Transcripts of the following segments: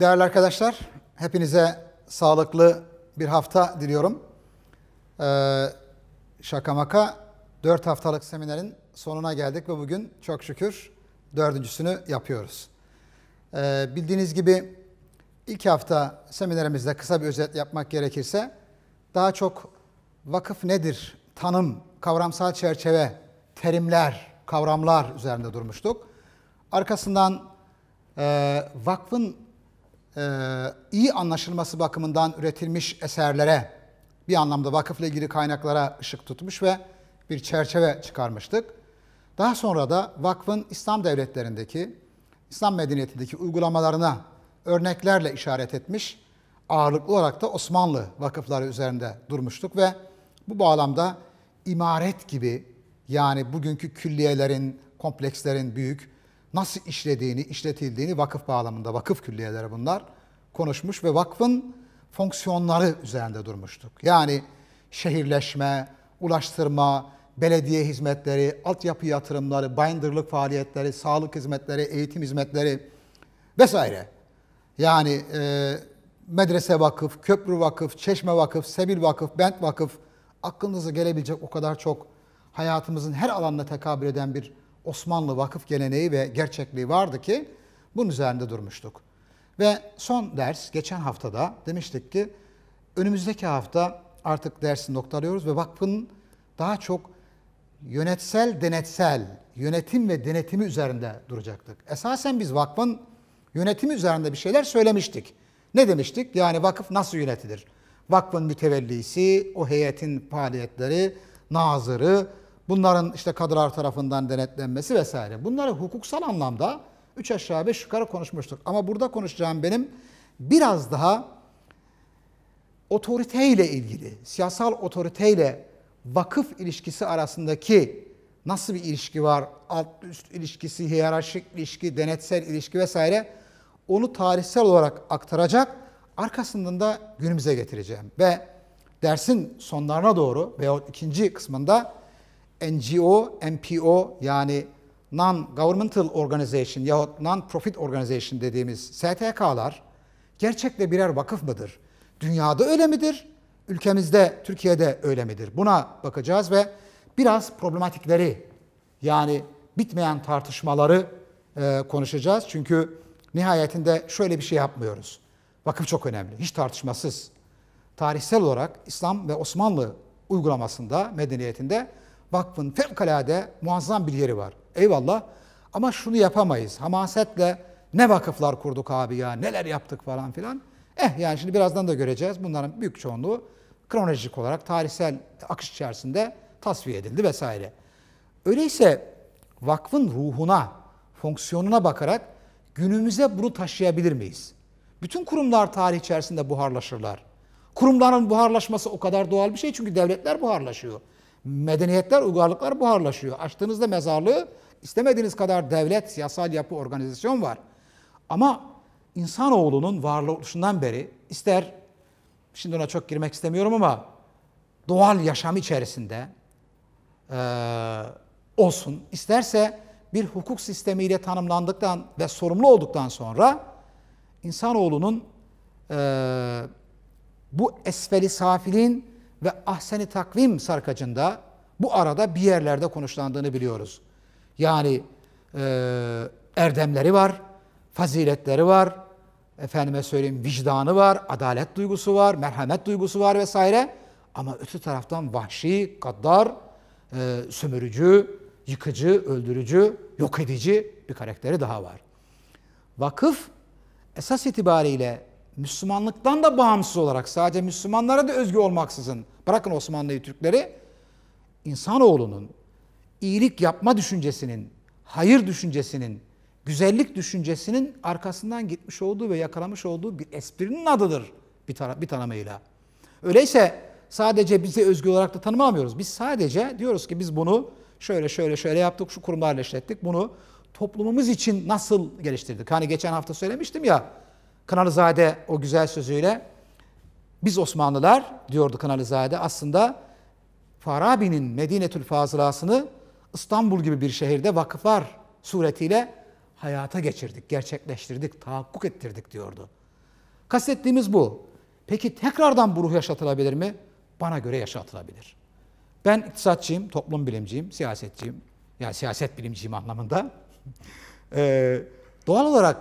Değerli arkadaşlar, hepinize sağlıklı bir hafta diliyorum. Ee, şaka maka 4 haftalık seminerin sonuna geldik ve bugün çok şükür dördüncüsünü yapıyoruz. Ee, bildiğiniz gibi ilk hafta seminerimizde kısa bir özet yapmak gerekirse daha çok vakıf nedir, tanım, kavramsal çerçeve, terimler, kavramlar üzerinde durmuştuk. Arkasından e, vakfın e, iyi anlaşılması bakımından üretilmiş eserlere bir anlamda vakıfla ilgili kaynaklara ışık tutmuş ve bir çerçeve çıkarmıştık. Daha sonra da vakfın İslam devletlerindeki, İslam medeniyetindeki uygulamalarına örneklerle işaret etmiş, ağırlıklı olarak da Osmanlı vakıfları üzerinde durmuştuk ve bu bağlamda imaret gibi yani bugünkü külliyelerin, komplekslerin büyük nasıl işlediğini, işletildiğini vakıf bağlamında, vakıf külliyeleri bunlar konuşmuş ve vakfın fonksiyonları üzerinde durmuştuk. Yani şehirleşme, ulaştırma, belediye hizmetleri, altyapı yatırımları, bayındırlık faaliyetleri, sağlık hizmetleri, eğitim hizmetleri vesaire. Yani e, medrese vakıf, köprü vakıf, çeşme vakıf, sebil vakıf, bent vakıf aklınıza gelebilecek o kadar çok hayatımızın her alanına tekabül eden bir Osmanlı vakıf geleneği ve gerçekliği vardı ki bunun üzerinde durmuştuk. Ve son ders geçen haftada demiştik ki önümüzdeki hafta artık dersi noktalıyoruz ve vakfın daha çok yönetsel denetsel yönetim ve denetimi üzerinde duracaktık. Esasen biz vakfın yönetimi üzerinde bir şeyler söylemiştik. Ne demiştik? Yani vakıf nasıl yönetilir? Vakfın mütevellisi, o heyetin faaliyetleri, nazırı, Bunların işte kadrolar tarafından denetlenmesi vesaire. Bunları hukuksal anlamda üç aşağı 5 yukarı konuşmuştuk. Ama burada konuşacağım benim biraz daha otoriteyle ilgili, siyasal otoriteyle vakıf ilişkisi arasındaki nasıl bir ilişki var, alt üst ilişkisi, hiyerarşik ilişki, denetsel ilişki vesaire onu tarihsel olarak aktaracak, arkasından da günümüze getireceğim. Ve dersin sonlarına doğru veyahut ikinci kısmında NGO, NPO yani Non-Governmental Organization yahut Non-Profit Organization dediğimiz STK'lar gerçekle birer vakıf mıdır? Dünyada öyle midir? Ülkemizde, Türkiye'de öyle midir? Buna bakacağız ve biraz problematikleri yani bitmeyen tartışmaları e, konuşacağız. Çünkü nihayetinde şöyle bir şey yapmıyoruz. Vakıf çok önemli, hiç tartışmasız. Tarihsel olarak İslam ve Osmanlı uygulamasında, medeniyetinde vakfın fevkalade muazzam bir yeri var. Eyvallah. Ama şunu yapamayız. Hamasetle ne vakıflar kurduk abi ya, neler yaptık falan filan. Eh yani şimdi birazdan da göreceğiz. Bunların büyük çoğunluğu kronolojik olarak tarihsel akış içerisinde tasfiye edildi vesaire. Öyleyse vakfın ruhuna, fonksiyonuna bakarak günümüze bunu taşıyabilir miyiz? Bütün kurumlar tarih içerisinde buharlaşırlar. Kurumların buharlaşması o kadar doğal bir şey çünkü devletler buharlaşıyor. Medeniyetler, uygarlıklar buharlaşıyor. Açtığınızda mezarlığı istemediğiniz kadar devlet, siyasal yapı, organizasyon var. Ama insanoğlunun varoluşundan beri ister, şimdi ona çok girmek istemiyorum ama doğal yaşam içerisinde e, olsun, isterse bir hukuk sistemiyle tanımlandıktan ve sorumlu olduktan sonra insanoğlunun e, bu esfeli safilin ve ahseni takvim sarkacında bu arada bir yerlerde konuşlandığını biliyoruz. Yani e, erdemleri var, faziletleri var, efendime söyleyeyim vicdanı var, adalet duygusu var, merhamet duygusu var vesaire. Ama öte taraftan vahşi, gaddar, e, sömürücü, yıkıcı, öldürücü, yok edici bir karakteri daha var. Vakıf esas itibariyle Müslümanlıktan da bağımsız olarak sadece Müslümanlara da özgü olmaksızın bırakın Osmanlı'yı Türkleri insanoğlunun iyilik yapma düşüncesinin, hayır düşüncesinin, güzellik düşüncesinin arkasından gitmiş olduğu ve yakalamış olduğu bir esprinin adıdır bir, tara bir tanımıyla. Öyleyse sadece bize özgü olarak da tanımlamıyoruz. Biz sadece diyoruz ki biz bunu şöyle şöyle şöyle yaptık, şu kurumlarla işlettik. Bunu toplumumuz için nasıl geliştirdik? Hani geçen hafta söylemiştim ya Kanalizade o güzel sözüyle biz Osmanlılar diyordu Kanalizade aslında Farabi'nin Medinetül Fazılasını İstanbul gibi bir şehirde vakıflar suretiyle hayata geçirdik, gerçekleştirdik, tahakkuk ettirdik diyordu. Kastettiğimiz bu. Peki tekrardan bu ruh yaşatılabilir mi? Bana göre yaşatılabilir. Ben iktisatçıyım, toplum bilimciyim, siyasetçiyim. Yani siyaset bilimciyim anlamında. ee, doğal olarak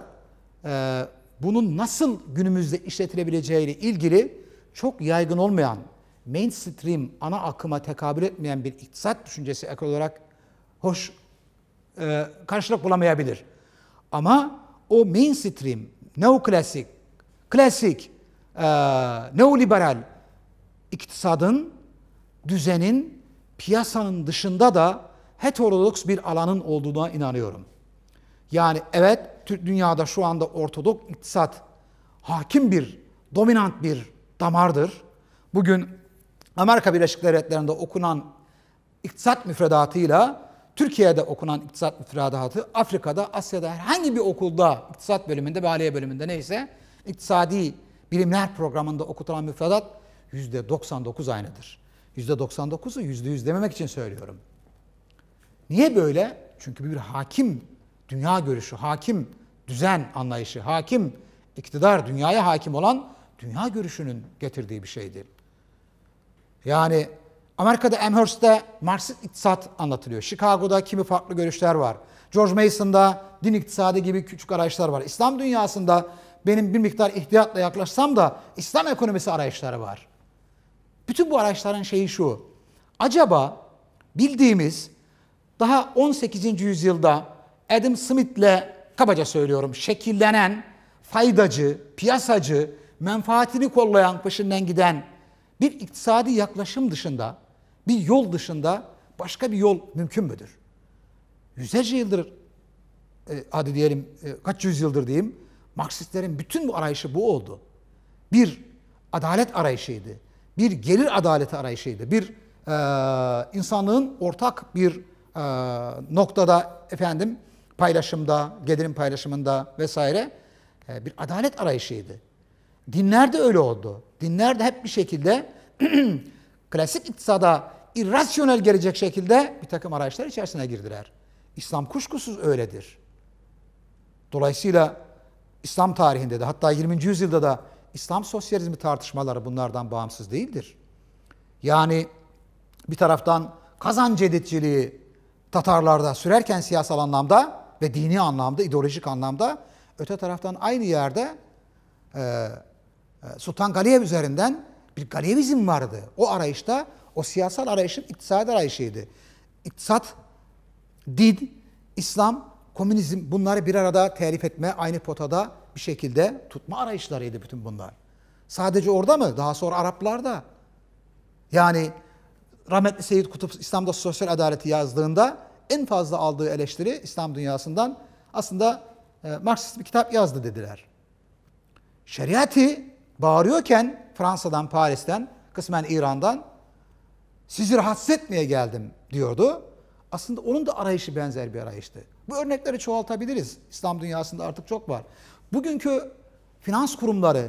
e, bunun nasıl günümüzde işletilebileceği ile ilgili çok yaygın olmayan, mainstream ana akıma tekabül etmeyen bir iktisat düşüncesi ek olarak hoş e, karşılık bulamayabilir. Ama o mainstream, neoklasik, klasik, e, neoliberal iktisadın, düzenin, piyasanın dışında da heterodoks bir alanın olduğuna inanıyorum. Yani evet dünyada şu anda ortodok iktisat hakim bir, dominant bir damardır. Bugün Amerika Birleşik Devletleri'nde okunan iktisat müfredatıyla Türkiye'de okunan iktisat müfredatı Afrika'da, Asya'da herhangi bir okulda iktisat bölümünde, baliye bölümünde neyse iktisadi bilimler programında okutulan müfredat yüzde %99 aynıdır. %99'u yüzde %100 dememek için söylüyorum. Niye böyle? Çünkü bir hakim dünya görüşü, hakim düzen anlayışı, hakim, iktidar, dünyaya hakim olan dünya görüşünün getirdiği bir şeydir. Yani Amerika'da Amherst'te Marksist iktisat anlatılıyor. Chicago'da kimi farklı görüşler var. George Mason'da din iktisadı gibi küçük araçlar var. İslam dünyasında benim bir miktar ihtiyatla yaklaşsam da İslam ekonomisi arayışları var. Bütün bu araçların şeyi şu. Acaba bildiğimiz daha 18. yüzyılda Adam Smith'le kabaca söylüyorum şekillenen, faydacı, piyasacı, menfaatini kollayan, peşinden giden bir iktisadi yaklaşım dışında, bir yol dışında başka bir yol mümkün müdür? Yüzlerce yıldır, e, hadi diyelim e, kaç yüzyıldır diyeyim, Marksistlerin bütün bu arayışı bu oldu. Bir adalet arayışıydı, bir gelir adaleti arayışıydı, bir e, insanlığın ortak bir e, noktada efendim paylaşımda, gelirin paylaşımında vesaire e, bir adalet arayışıydı. Dinler de öyle oldu. Dinler de hep bir şekilde klasik iktisada irrasyonel gelecek şekilde bir takım arayışlar içerisine girdiler. İslam kuşkusuz öyledir. Dolayısıyla İslam tarihinde de hatta 20. yüzyılda da İslam sosyalizmi tartışmaları bunlardan bağımsız değildir. Yani bir taraftan kazan editçiliği Tatarlarda sürerken siyasal anlamda ve dini anlamda, ideolojik anlamda. Öte taraftan aynı yerde e, e Sultan Galiyev üzerinden bir Galiyevizm vardı. O arayışta, o siyasal arayışın iktisadi arayışıydı. İktisat, din, İslam, komünizm bunları bir arada telif etme, aynı potada bir şekilde tutma arayışlarıydı bütün bunlar. Sadece orada mı? Daha sonra Araplarda. Yani rahmetli Seyyid Kutup İslam'da sosyal adaleti yazdığında en fazla aldığı eleştiri İslam dünyasından aslında e, Marksist bir kitap yazdı dediler. Şeriati bağırıyorken Fransa'dan, Paris'ten, kısmen İran'dan sizi rahatsız etmeye geldim diyordu. Aslında onun da arayışı benzer bir arayıştı. Bu örnekleri çoğaltabiliriz. İslam dünyasında artık çok var. Bugünkü finans kurumları,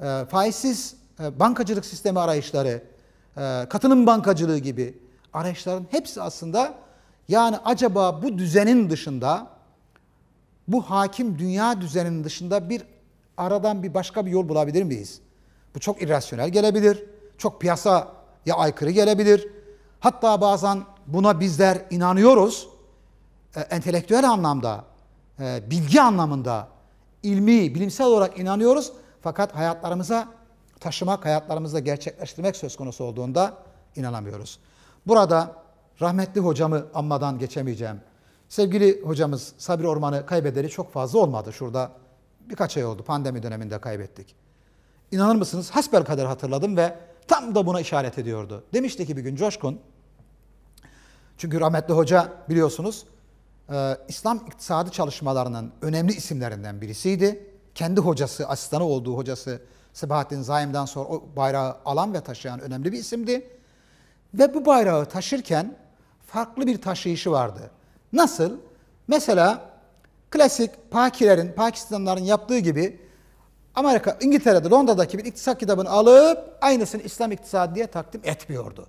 e, faizsiz e, bankacılık sistemi arayışları, e, katılım bankacılığı gibi arayışların hepsi aslında yani acaba bu düzenin dışında, bu hakim dünya düzeninin dışında bir aradan bir başka bir yol bulabilir miyiz? Bu çok irrasyonel gelebilir. Çok piyasaya aykırı gelebilir. Hatta bazen buna bizler inanıyoruz. E, entelektüel anlamda, e, bilgi anlamında, ilmi, bilimsel olarak inanıyoruz. Fakat hayatlarımıza taşımak, hayatlarımızda gerçekleştirmek söz konusu olduğunda inanamıyoruz. Burada Rahmetli hocamı anmadan geçemeyeceğim. Sevgili hocamız Sabri Orman'ı kaybederi çok fazla olmadı şurada. Birkaç ay oldu pandemi döneminde kaybettik. İnanır mısınız hasbel kadar hatırladım ve tam da buna işaret ediyordu. Demişti ki bir gün Coşkun, çünkü rahmetli hoca biliyorsunuz e, İslam iktisadi çalışmalarının önemli isimlerinden birisiydi. Kendi hocası, asistanı olduğu hocası Sebahattin Zaim'den sonra o bayrağı alan ve taşıyan önemli bir isimdi. Ve bu bayrağı taşırken farklı bir taşıyışı vardı. Nasıl? Mesela klasik Pakilerin, Pakistanların yaptığı gibi Amerika, İngiltere'de, Londra'daki bir iktisat kitabını alıp aynısını İslam iktisadı diye takdim etmiyordu.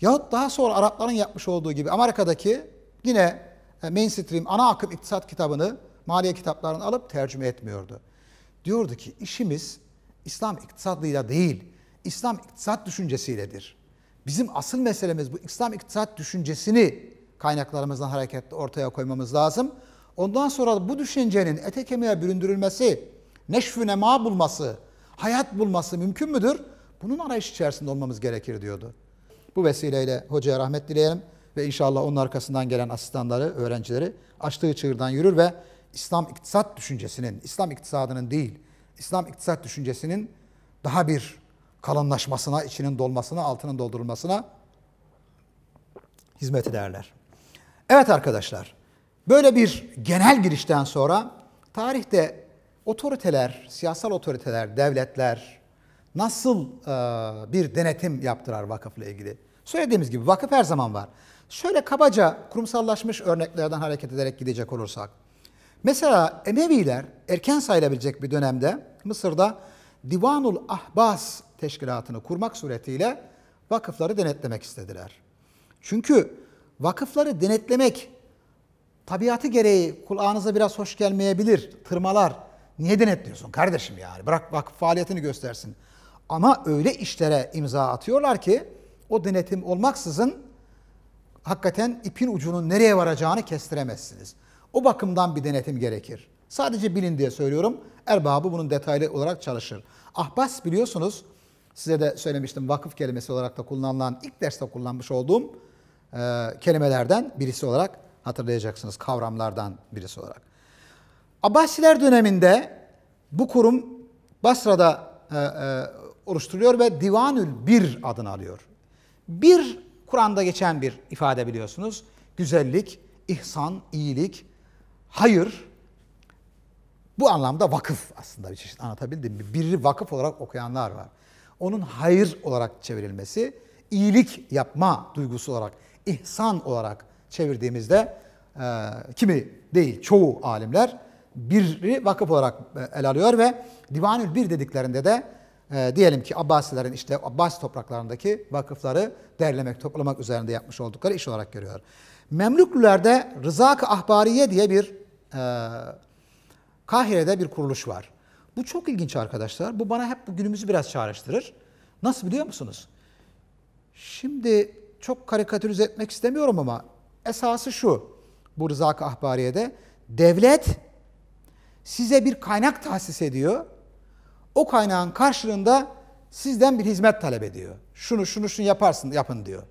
Yahut daha sonra Arapların yapmış olduğu gibi Amerika'daki yine e, mainstream ana akım iktisat kitabını maliye kitaplarını alıp tercüme etmiyordu. Diyordu ki işimiz İslam iktisadıyla değil, İslam iktisat düşüncesiyledir. Bizim asıl meselemiz bu İslam iktisat düşüncesini kaynaklarımızdan hareketle ortaya koymamız lazım. Ondan sonra bu düşüncenin ete kemiğe büründürülmesi, neşfü nema bulması, hayat bulması mümkün müdür? Bunun arayış içerisinde olmamız gerekir diyordu. Bu vesileyle hocaya rahmet dileyelim ve inşallah onun arkasından gelen asistanları, öğrencileri açtığı çığırdan yürür ve İslam iktisat düşüncesinin, İslam iktisadının değil, İslam iktisat düşüncesinin daha bir kalınlaşmasına, içinin dolmasına, altının doldurulmasına hizmet ederler. Evet arkadaşlar, böyle bir genel girişten sonra tarihte otoriteler, siyasal otoriteler, devletler nasıl e, bir denetim yaptırar vakıfla ilgili? Söylediğimiz gibi vakıf her zaman var. Şöyle kabaca kurumsallaşmış örneklerden hareket ederek gidecek olursak. Mesela Emeviler erken sayılabilecek bir dönemde Mısır'da Divanul Ahbas teşkilatını kurmak suretiyle vakıfları denetlemek istediler. Çünkü vakıfları denetlemek tabiatı gereği kulağınıza biraz hoş gelmeyebilir, tırmalar. Niye denetliyorsun kardeşim yani? Bırak vakıf faaliyetini göstersin. Ama öyle işlere imza atıyorlar ki o denetim olmaksızın hakikaten ipin ucunun nereye varacağını kestiremezsiniz. O bakımdan bir denetim gerekir. Sadece bilin diye söylüyorum. Erbabı bunun detaylı olarak çalışır. Ahbas biliyorsunuz Size de söylemiştim vakıf kelimesi olarak da kullanılan ilk derste kullanmış olduğum e, kelimelerden birisi olarak hatırlayacaksınız. Kavramlardan birisi olarak. Abbasiler döneminde bu kurum Basra'da e, e, oluşturuyor ve Divanül Bir adını alıyor. Bir Kur'an'da geçen bir ifade biliyorsunuz. Güzellik, ihsan, iyilik, hayır. Bu anlamda vakıf aslında bir çeşit anlatabildim bir vakıf olarak okuyanlar var onun hayır olarak çevrilmesi, iyilik yapma duygusu olarak, ihsan olarak çevirdiğimizde e, kimi değil çoğu alimler biri vakıf olarak e, el alıyor ve divanül bir dediklerinde de e, diyelim ki Abbasilerin işte Abbas topraklarındaki vakıfları derlemek, toplamak üzerinde yapmış oldukları iş olarak görüyor. Memlüklülerde Rızak-ı Ahbariye diye bir e, Kahire'de bir kuruluş var. Bu çok ilginç arkadaşlar. Bu bana hep bugünümüzü biraz çağrıştırır. Nasıl biliyor musunuz? Şimdi çok karikatürize etmek istemiyorum ama esası şu. Bu Rızak Ahbariye'de devlet size bir kaynak tahsis ediyor. O kaynağın karşılığında sizden bir hizmet talep ediyor. Şunu şunu şunu yaparsın yapın diyor.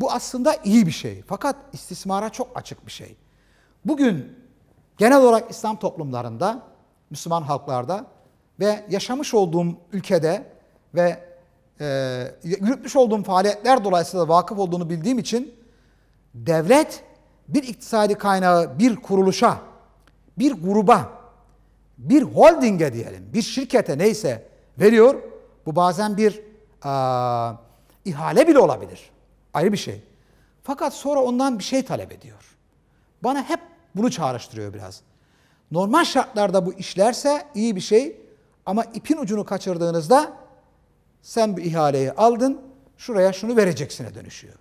Bu aslında iyi bir şey. Fakat istismara çok açık bir şey. Bugün genel olarak İslam toplumlarında Müslüman halklarda ve yaşamış olduğum ülkede ve e, yürütmüş olduğum faaliyetler dolayısıyla vakıf olduğunu bildiğim için devlet bir iktisadi kaynağı bir kuruluşa, bir gruba, bir holdinge diyelim, bir şirkete neyse veriyor. Bu bazen bir e, ihale bile olabilir. Ayrı bir şey. Fakat sonra ondan bir şey talep ediyor. Bana hep bunu çağrıştırıyor biraz. Normal şartlarda bu işlerse iyi bir şey ama ipin ucunu kaçırdığınızda sen bir ihaleyi aldın, şuraya şunu vereceksine dönüşüyor.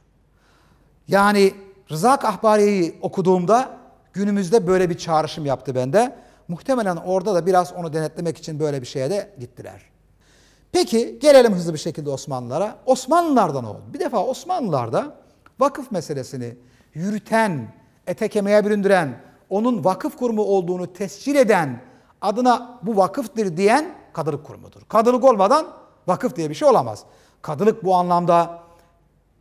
Yani Rıza Kahbari'yi okuduğumda günümüzde böyle bir çağrışım yaptı bende. Muhtemelen orada da biraz onu denetlemek için böyle bir şeye de gittiler. Peki gelelim hızlı bir şekilde Osmanlılara. Osmanlılardan oldu. Bir defa Osmanlılarda vakıf meselesini yürüten, ete kemiğe büründüren, onun vakıf kurumu olduğunu tescil eden, adına bu vakıftır diyen kadılık kurumudur. Kadılık olmadan vakıf diye bir şey olamaz. Kadılık bu anlamda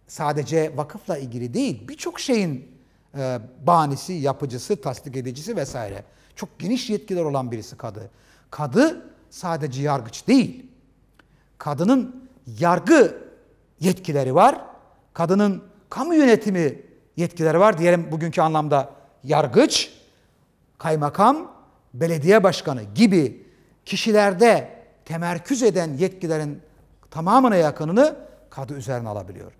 sadece vakıfla ilgili değil, birçok şeyin e, banisi, yapıcısı, tasdik edicisi vesaire. Çok geniş yetkiler olan birisi kadı. Kadı sadece yargıç değil. Kadının yargı yetkileri var. Kadının kamu yönetimi yetkileri var. Diyelim bugünkü anlamda yargıç kaymakam, belediye başkanı gibi kişilerde temerküz eden yetkilerin tamamına yakınını kadı üzerine alabiliyor.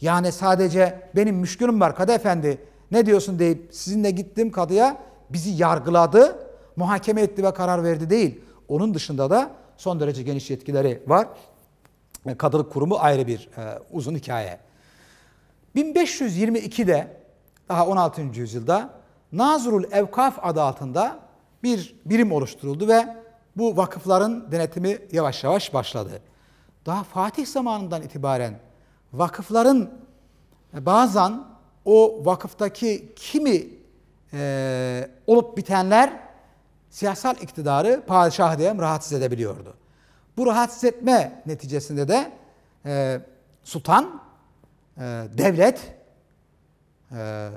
Yani sadece benim müşkülüm var kadı efendi ne diyorsun deyip sizinle gittim kadıya bizi yargıladı, muhakeme etti ve karar verdi değil. Onun dışında da son derece geniş yetkileri var. E, kadılık kurumu ayrı bir e, uzun hikaye. 1522'de daha 16. yüzyılda Nazırul Evkaf adı altında bir birim oluşturuldu ve bu vakıfların denetimi yavaş yavaş başladı. Daha Fatih zamanından itibaren vakıfların e, bazen o vakıftaki kimi e, olup bitenler siyasal iktidarı padişah diye rahatsız edebiliyordu. Bu rahatsız etme neticesinde de e, sultan, e, devlet, e,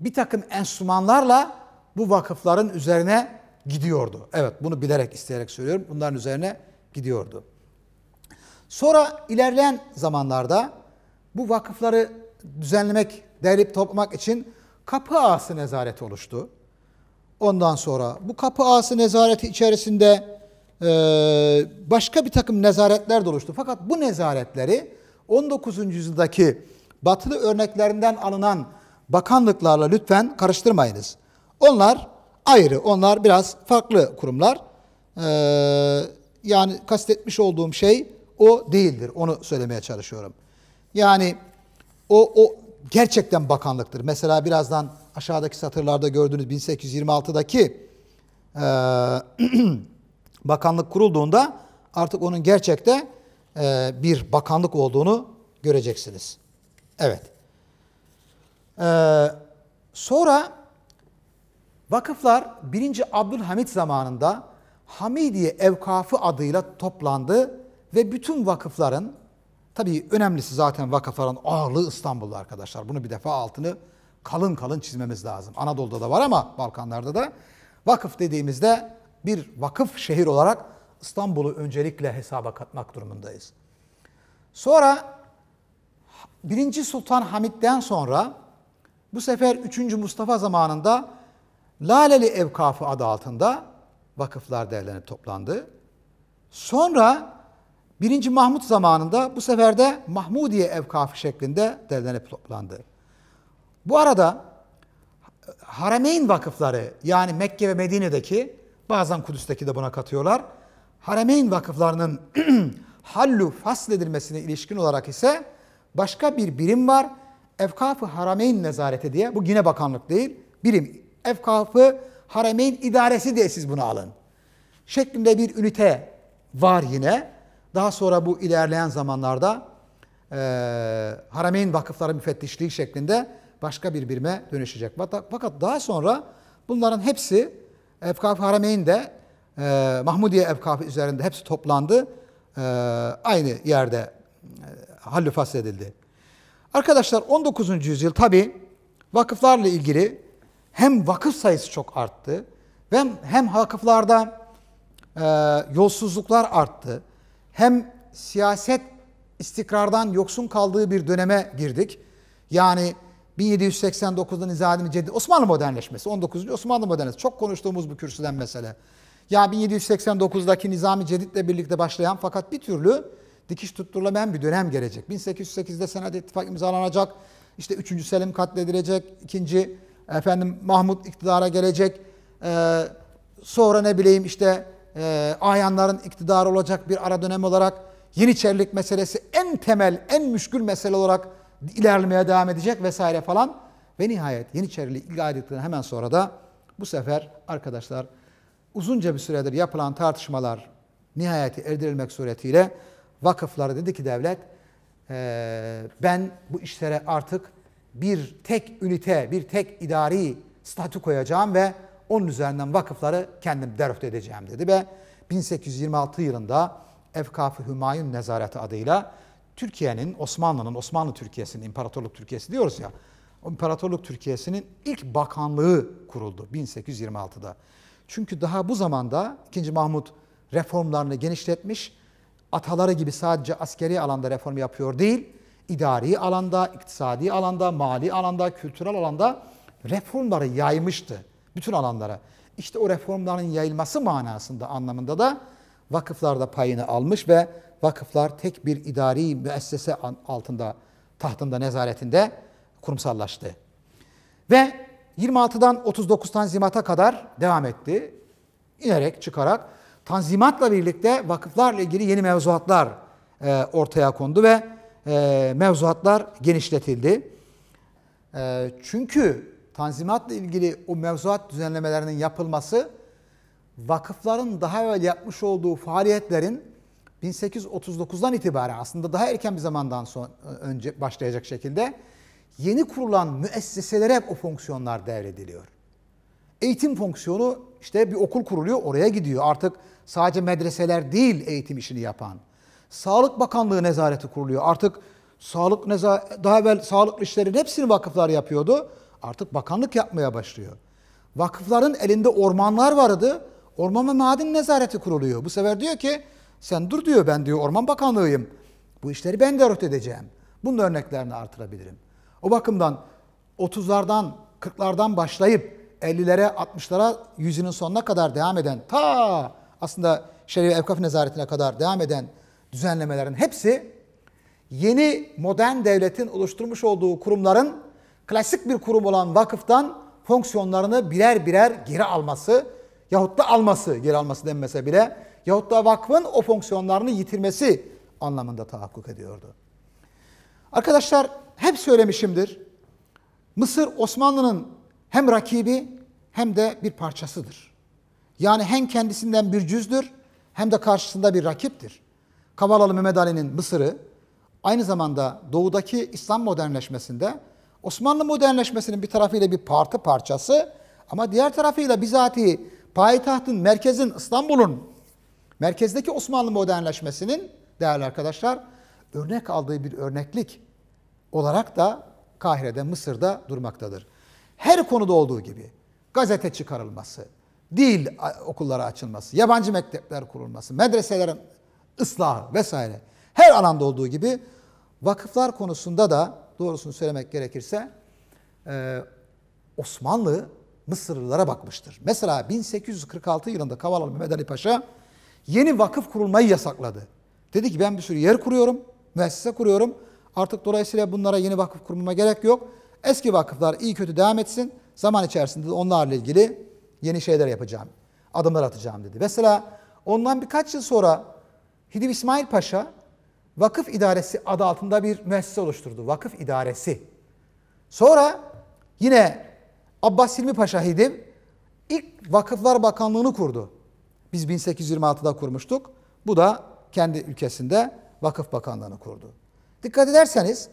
bir takım enstrümanlarla bu vakıfların üzerine gidiyordu. Evet bunu bilerek isteyerek söylüyorum. Bunların üzerine gidiyordu. Sonra ilerleyen zamanlarda bu vakıfları düzenlemek, derip toplamak için kapı ağası nezareti oluştu. Ondan sonra bu kapı ağası nezareti içerisinde e, başka bir takım nezaretler de oluştu. Fakat bu nezaretleri 19. yüzyıldaki batılı örneklerinden alınan bakanlıklarla lütfen karıştırmayınız. Onlar ayrı, onlar biraz farklı kurumlar. Ee, yani kastetmiş olduğum şey o değildir. Onu söylemeye çalışıyorum. Yani o, o gerçekten bakanlıktır. Mesela birazdan aşağıdaki satırlarda gördüğünüz 1826'daki e, bakanlık kurulduğunda artık onun gerçekte e, bir bakanlık olduğunu göreceksiniz. Evet. Ee, sonra vakıflar 1. Abdülhamit zamanında Hamidiye Evkafı adıyla toplandı ve bütün vakıfların tabii önemlisi zaten vakıfların ağırlığı İstanbul'da arkadaşlar. Bunu bir defa altını kalın kalın çizmemiz lazım. Anadolu'da da var ama Balkanlarda da vakıf dediğimizde bir vakıf şehir olarak İstanbul'u öncelikle hesaba katmak durumundayız. Sonra 1. Sultan Hamit'ten sonra bu sefer 3. Mustafa zamanında Laleli Evkafı adı altında vakıflar derlenip toplandı. Sonra 1. Mahmut zamanında bu sefer de Mahmudiye Evkafı şeklinde derlenip toplandı. Bu arada Harameyn vakıfları yani Mekke ve Medine'deki bazen Kudüs'teki de buna katıyorlar. Harameyn vakıflarının hallu fasledilmesine ilişkin olarak ise başka bir birim var. Efkaf-ı Harameyn Nezareti diye, bu yine bakanlık değil, birim. Efkaf-ı Harameyn İdaresi diye siz bunu alın. Şeklinde bir ünite var yine. Daha sonra bu ilerleyen zamanlarda e, Harameyn Vakıfları Müfettişliği şeklinde başka bir birime dönüşecek. Fakat daha sonra bunların hepsi Efkaf-ı Harameyn'de e, Mahmudiye Efkafı üzerinde hepsi toplandı. E, aynı yerde e, hallü fasledildi. Arkadaşlar 19. yüzyıl tabi vakıflarla ilgili hem vakıf sayısı çok arttı hem, hem vakıflarda e, yolsuzluklar arttı hem siyaset istikrardan yoksun kaldığı bir döneme girdik. Yani 1789'dan İzadimi Ceddi Osmanlı modernleşmesi 19. Osmanlı modernleşmesi çok konuştuğumuz bu kürsüden mesele. Ya 1789'daki Nizami Cedid'le birlikte başlayan fakat bir türlü dikiş tutturulamayan bir dönem gelecek. 1808'de Senat ittifak imzalanacak. İşte 3. Selim katledilecek. 2. efendim Mahmut iktidara gelecek. Ee, sonra ne bileyim işte e, ayanların iktidarı olacak bir ara dönem olarak Yeniçerilik meselesi en temel, en müşkül mesele olarak ilerlemeye devam edecek vesaire falan. Ve nihayet Yeniçeriliği ilga edildikten hemen sonra da bu sefer arkadaşlar uzunca bir süredir yapılan tartışmalar nihayeti erdirilmek suretiyle Vakıflara dedi ki devlet e, ben bu işlere artık bir tek ünite, bir tek idari statü koyacağım ve onun üzerinden vakıfları kendim derft edeceğim dedi ve 1826 yılında Efkaf-ı Hümayun Nezareti adıyla Türkiye'nin, Osmanlı'nın, Osmanlı Türkiye'sinin, İmparatorluk Türkiye'si diyoruz ya, İmparatorluk Türkiye'sinin ilk bakanlığı kuruldu 1826'da. Çünkü daha bu zamanda 2. Mahmut reformlarını genişletmiş ataları gibi sadece askeri alanda reform yapıyor değil, idari alanda, iktisadi alanda, mali alanda, kültürel alanda reformları yaymıştı bütün alanlara. İşte o reformların yayılması manasında anlamında da vakıflarda payını almış ve vakıflar tek bir idari müessese altında, tahtında, nezaretinde kurumsallaştı. Ve 26'dan 39 Tanzimat'a kadar devam etti. İnerek, çıkarak Tanzimatla birlikte vakıflarla ilgili yeni mevzuatlar e, ortaya kondu ve e, mevzuatlar genişletildi. E, çünkü Tanzimatla ilgili o mevzuat düzenlemelerinin yapılması vakıfların daha evvel yapmış olduğu faaliyetlerin 1839'dan itibaren aslında daha erken bir zamandan son, e, önce başlayacak şekilde yeni kurulan müesseselere hep o fonksiyonlar devrediliyor. Eğitim fonksiyonu işte bir okul kuruluyor oraya gidiyor. Artık sadece medreseler değil eğitim işini yapan. Sağlık Bakanlığı nezareti kuruluyor. Artık sağlık neza daha evvel sağlık işlerin hepsini vakıflar yapıyordu. Artık bakanlık yapmaya başlıyor. Vakıfların elinde ormanlar vardı. Orman ve Maden Nezareti kuruluyor. Bu sefer diyor ki sen dur diyor ben diyor Orman Bakanlığıyım. Bu işleri ben de edeceğim. Bunun örneklerini artırabilirim. O bakımdan 30'lardan 40'lardan başlayıp 50'lere, 60'lara, 100'ünün sonuna kadar devam eden, ta aslında Şerif Evkaf Nezaretine kadar devam eden düzenlemelerin hepsi yeni modern devletin oluşturmuş olduğu kurumların klasik bir kurum olan vakıftan fonksiyonlarını birer birer geri alması yahut da alması, geri alması denmese bile yahut da vakfın o fonksiyonlarını yitirmesi anlamında tahakkuk ediyordu. Arkadaşlar hep söylemişimdir. Mısır Osmanlı'nın hem rakibi hem de bir parçasıdır. Yani hem kendisinden bir cüzdür hem de karşısında bir rakiptir. Kavalalı Mehmet Ali'nin Mısır'ı aynı zamanda doğudaki İslam modernleşmesinde Osmanlı modernleşmesinin bir tarafıyla bir parti parçası ama diğer tarafıyla bizatihi payitahtın, merkezin, İstanbul'un merkezdeki Osmanlı modernleşmesinin değerli arkadaşlar örnek aldığı bir örneklik olarak da Kahire'de, Mısır'da durmaktadır. Her konuda olduğu gibi gazete çıkarılması, dil okullara açılması, yabancı mektepler kurulması, medreselerin ıslahı vesaire her alanda olduğu gibi vakıflar konusunda da doğrusunu söylemek gerekirse e, Osmanlı Mısırlılara bakmıştır. Mesela 1846 yılında Kavalalı Mehmet Ali Paşa yeni vakıf kurulmayı yasakladı. Dedi ki ben bir sürü yer kuruyorum, müessese kuruyorum. Artık dolayısıyla bunlara yeni vakıf kurmama gerek yok. Eski vakıflar iyi kötü devam etsin. Zaman içerisinde onlarla ilgili yeni şeyler yapacağım. Adımlar atacağım dedi. Mesela ondan birkaç yıl sonra Hidim İsmail Paşa Vakıf idaresi adı altında bir müessese oluşturdu. Vakıf idaresi. Sonra yine Abbas Hilmi Paşa Hidim ilk Vakıflar Bakanlığı'nı kurdu. Biz 1826'da kurmuştuk. Bu da kendi ülkesinde Vakıf Bakanlığı'nı kurdu. Dikkat ederseniz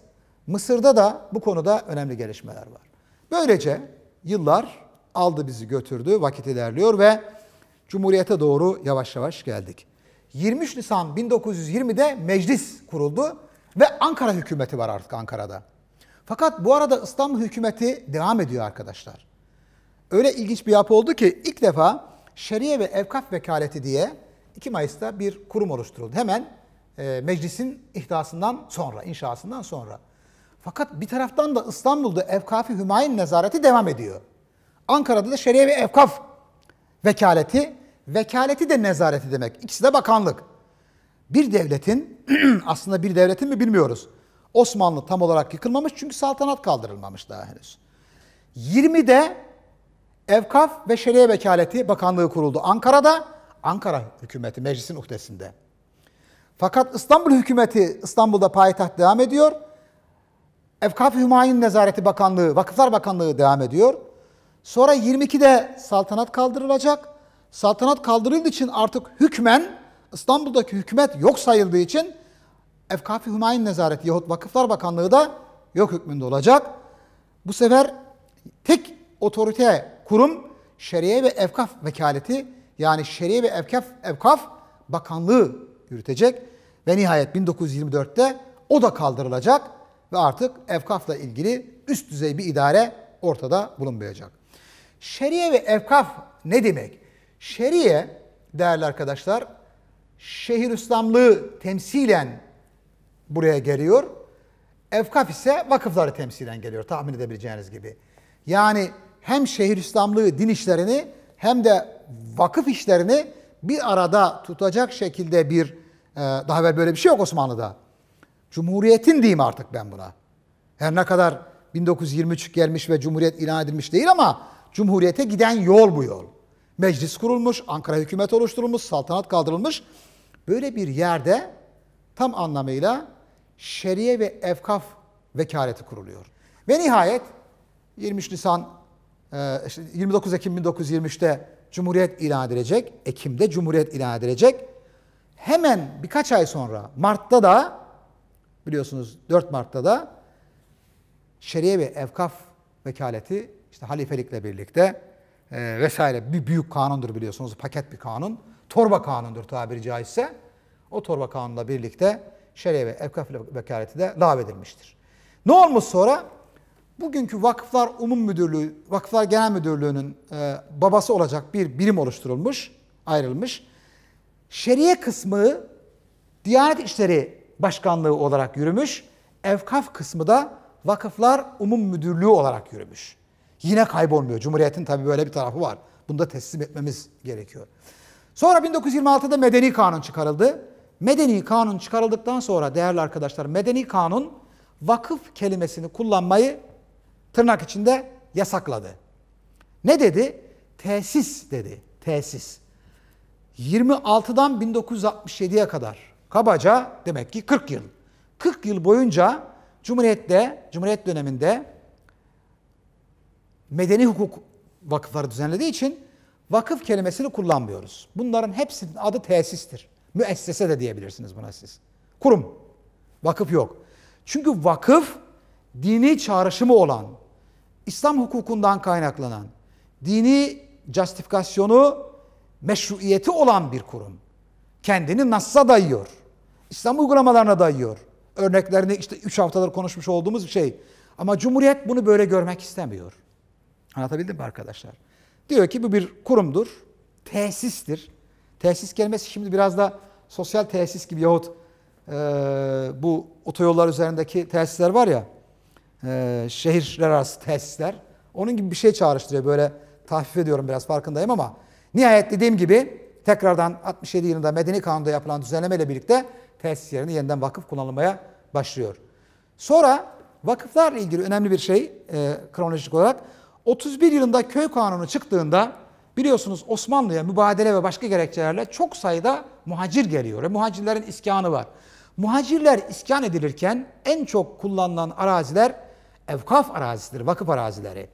Mısır'da da bu konuda önemli gelişmeler var. Böylece yıllar aldı bizi götürdü, vakit ilerliyor ve Cumhuriyete doğru yavaş yavaş geldik. 23 Nisan 1920'de meclis kuruldu ve Ankara hükümeti var artık Ankara'da. Fakat bu arada İstanbul hükümeti devam ediyor arkadaşlar. Öyle ilginç bir yapı oldu ki ilk defa Şeriye ve Evkaf Vekaleti diye 2 Mayıs'ta bir kurum oluşturuldu. Hemen e, meclisin ihdasından sonra, inşasından sonra. Fakat bir taraftan da İstanbul'da Evkafi Hümayun nezareti devam ediyor. Ankara'da da Şeriye ve Evkaf vekaleti, vekaleti de nezareti demek. İkisi de bakanlık. Bir devletin, aslında bir devletin mi bilmiyoruz. Osmanlı tam olarak yıkılmamış çünkü saltanat kaldırılmamış daha henüz. 20'de Evkaf ve Şeriye Vekaleti Bakanlığı kuruldu Ankara'da. Ankara hükümeti meclisin uhdesinde. Fakat İstanbul hükümeti İstanbul'da payitaht devam ediyor. Efkaf Hümayun Nezareti Bakanlığı, Vakıflar Bakanlığı devam ediyor. Sonra 22'de saltanat kaldırılacak. Saltanat kaldırıldığı için artık hükmen İstanbul'daki hükümet yok sayıldığı için Efkaf-ı Hümayun Nezareti yahut Vakıflar Bakanlığı da yok hükmünde olacak. Bu sefer tek otorite kurum şeriye ve efkaf vekaleti yani şeriye ve efkaf, efkaf bakanlığı yürütecek. Ve nihayet 1924'te o da kaldırılacak ve artık evkafla ilgili üst düzey bir idare ortada bulunmayacak. Şeriye ve evkaf ne demek? Şeriye değerli arkadaşlar şehir İslamlığı temsilen buraya geliyor. Evkaf ise vakıfları temsilen geliyor tahmin edebileceğiniz gibi. Yani hem şehir İslamlığı din işlerini hem de vakıf işlerini bir arada tutacak şekilde bir e, daha evvel böyle bir şey yok Osmanlı'da. Cumhuriyetin diyeyim artık ben buna. Her ne kadar 1923 gelmiş ve Cumhuriyet ilan edilmiş değil ama Cumhuriyete giden yol bu yol. Meclis kurulmuş, Ankara hükümet oluşturulmuş, saltanat kaldırılmış. Böyle bir yerde tam anlamıyla şeriye ve efkaf vekaleti kuruluyor. Ve nihayet 23 Nisan 29 e, Ekim 1923'te Cumhuriyet ilan edilecek. Ekim'de Cumhuriyet ilan edilecek. Hemen birkaç ay sonra Mart'ta da Biliyorsunuz 4 Mart'ta da Şeriye ve Evkaf vekaleti işte halifelikle birlikte e, vesaire bir büyük kanundur biliyorsunuz. Paket bir kanun. Torba kanundur tabiri caizse. O torba kanunla birlikte Şeriye ve Evkaf vekaleti de lağvedilmiştir. Ne olmuş sonra? Bugünkü Vakıflar Umum Müdürlüğü, Vakıflar Genel Müdürlüğü'nün e, babası olacak bir birim oluşturulmuş, ayrılmış. Şeriye kısmı Diyanet İşleri başkanlığı olarak yürümüş. Evkaf kısmı da vakıflar umum müdürlüğü olarak yürümüş. Yine kaybolmuyor. Cumhuriyetin tabii böyle bir tarafı var. Bunu da teslim etmemiz gerekiyor. Sonra 1926'da Medeni Kanun çıkarıldı. Medeni Kanun çıkarıldıktan sonra değerli arkadaşlar Medeni Kanun vakıf kelimesini kullanmayı tırnak içinde yasakladı. Ne dedi? Tesis dedi. Tesis. 26'dan 1967'ye kadar Kabaca demek ki 40 yıl. 40 yıl boyunca Cumhuriyet'te, Cumhuriyet döneminde medeni hukuk vakıfları düzenlediği için vakıf kelimesini kullanmıyoruz. Bunların hepsinin adı tesistir. Müessese de diyebilirsiniz buna siz. Kurum. Vakıf yok. Çünkü vakıf dini çağrışımı olan, İslam hukukundan kaynaklanan, dini justifikasyonu, meşruiyeti olan bir kurum. Kendini nassa dayıyor. İslam uygulamalarına dayıyor. Örneklerini işte 3 haftadır konuşmuş olduğumuz şey. Ama Cumhuriyet bunu böyle görmek istemiyor. Anlatabildim mi arkadaşlar? Diyor ki bu bir kurumdur, tesistir. Tesis kelimesi şimdi biraz da sosyal tesis gibi yahut e, bu otoyollar üzerindeki tesisler var ya, e, şehirler arası tesisler. Onun gibi bir şey çağrıştırıyor. Böyle tahfif ediyorum biraz farkındayım ama nihayet dediğim gibi tekrardan 67 yılında Medeni Kanun'da yapılan düzenlemeyle birlikte tesis yerine yeniden vakıf kullanılmaya başlıyor. Sonra vakıflarla ilgili önemli bir şey e, kronolojik olarak 31 yılında köy kanunu çıktığında biliyorsunuz Osmanlı'ya mübadele ve başka gerekçelerle çok sayıda muhacir geliyor. Muhacirlerin iskanı var. Muhacirler iskan edilirken en çok kullanılan araziler evkaf arazisidir, vakıf arazileri.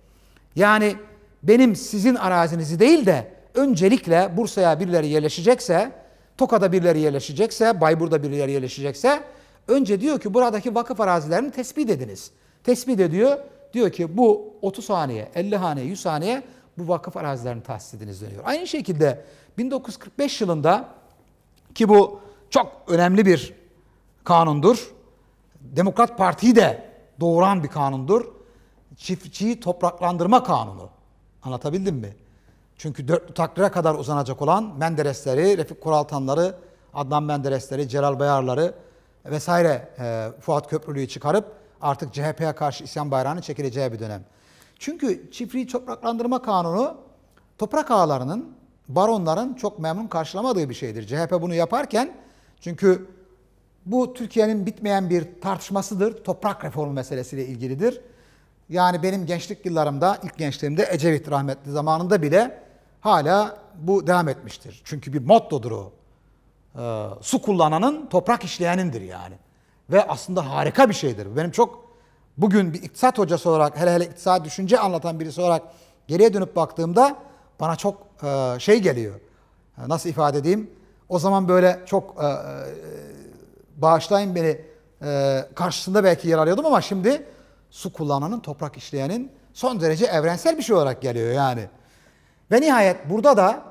Yani benim sizin arazinizi değil de öncelikle Bursa'ya birileri yerleşecekse Toka'da birileri yerleşecekse, Baybur'da birileri yerleşecekse önce diyor ki buradaki vakıf arazilerini tespit ediniz. Tespit ediyor. Diyor ki bu 30 haneye, 50 haneye, 100 haneye bu vakıf arazilerini tahsis ediniz deniyor. Aynı şekilde 1945 yılında ki bu çok önemli bir kanundur. Demokrat Parti'yi de doğuran bir kanundur. Çiftçiyi topraklandırma kanunu. Anlatabildim mi? Çünkü dörtlü takdire kadar uzanacak olan Menderesleri, Refik Kuraltanları, Adnan Menderesleri, Celal Bayarları vesaire e, Fuat Köprülü'yü çıkarıp artık CHP'ye karşı isyan bayrağını çekileceği bir dönem. Çünkü çiftliği topraklandırma kanunu toprak ağalarının, baronların çok memnun karşılamadığı bir şeydir. CHP bunu yaparken çünkü bu Türkiye'nin bitmeyen bir tartışmasıdır. Toprak reformu meselesiyle ilgilidir. Yani benim gençlik yıllarımda, ilk gençliğimde Ecevit rahmetli zamanında bile Hala bu devam etmiştir. Çünkü bir mottodur o. E, su kullananın, toprak işleyenindir yani. Ve aslında harika bir şeydir. Benim çok bugün bir iktisat hocası olarak, hele hele iktisat düşünce anlatan birisi olarak geriye dönüp baktığımda bana çok e, şey geliyor. Ee, nasıl ifade edeyim? O zaman böyle çok e, e, bağışlayın beni e, karşısında belki yer alıyordum ama şimdi su kullananın, toprak işleyenin son derece evrensel bir şey olarak geliyor yani. Ve nihayet burada da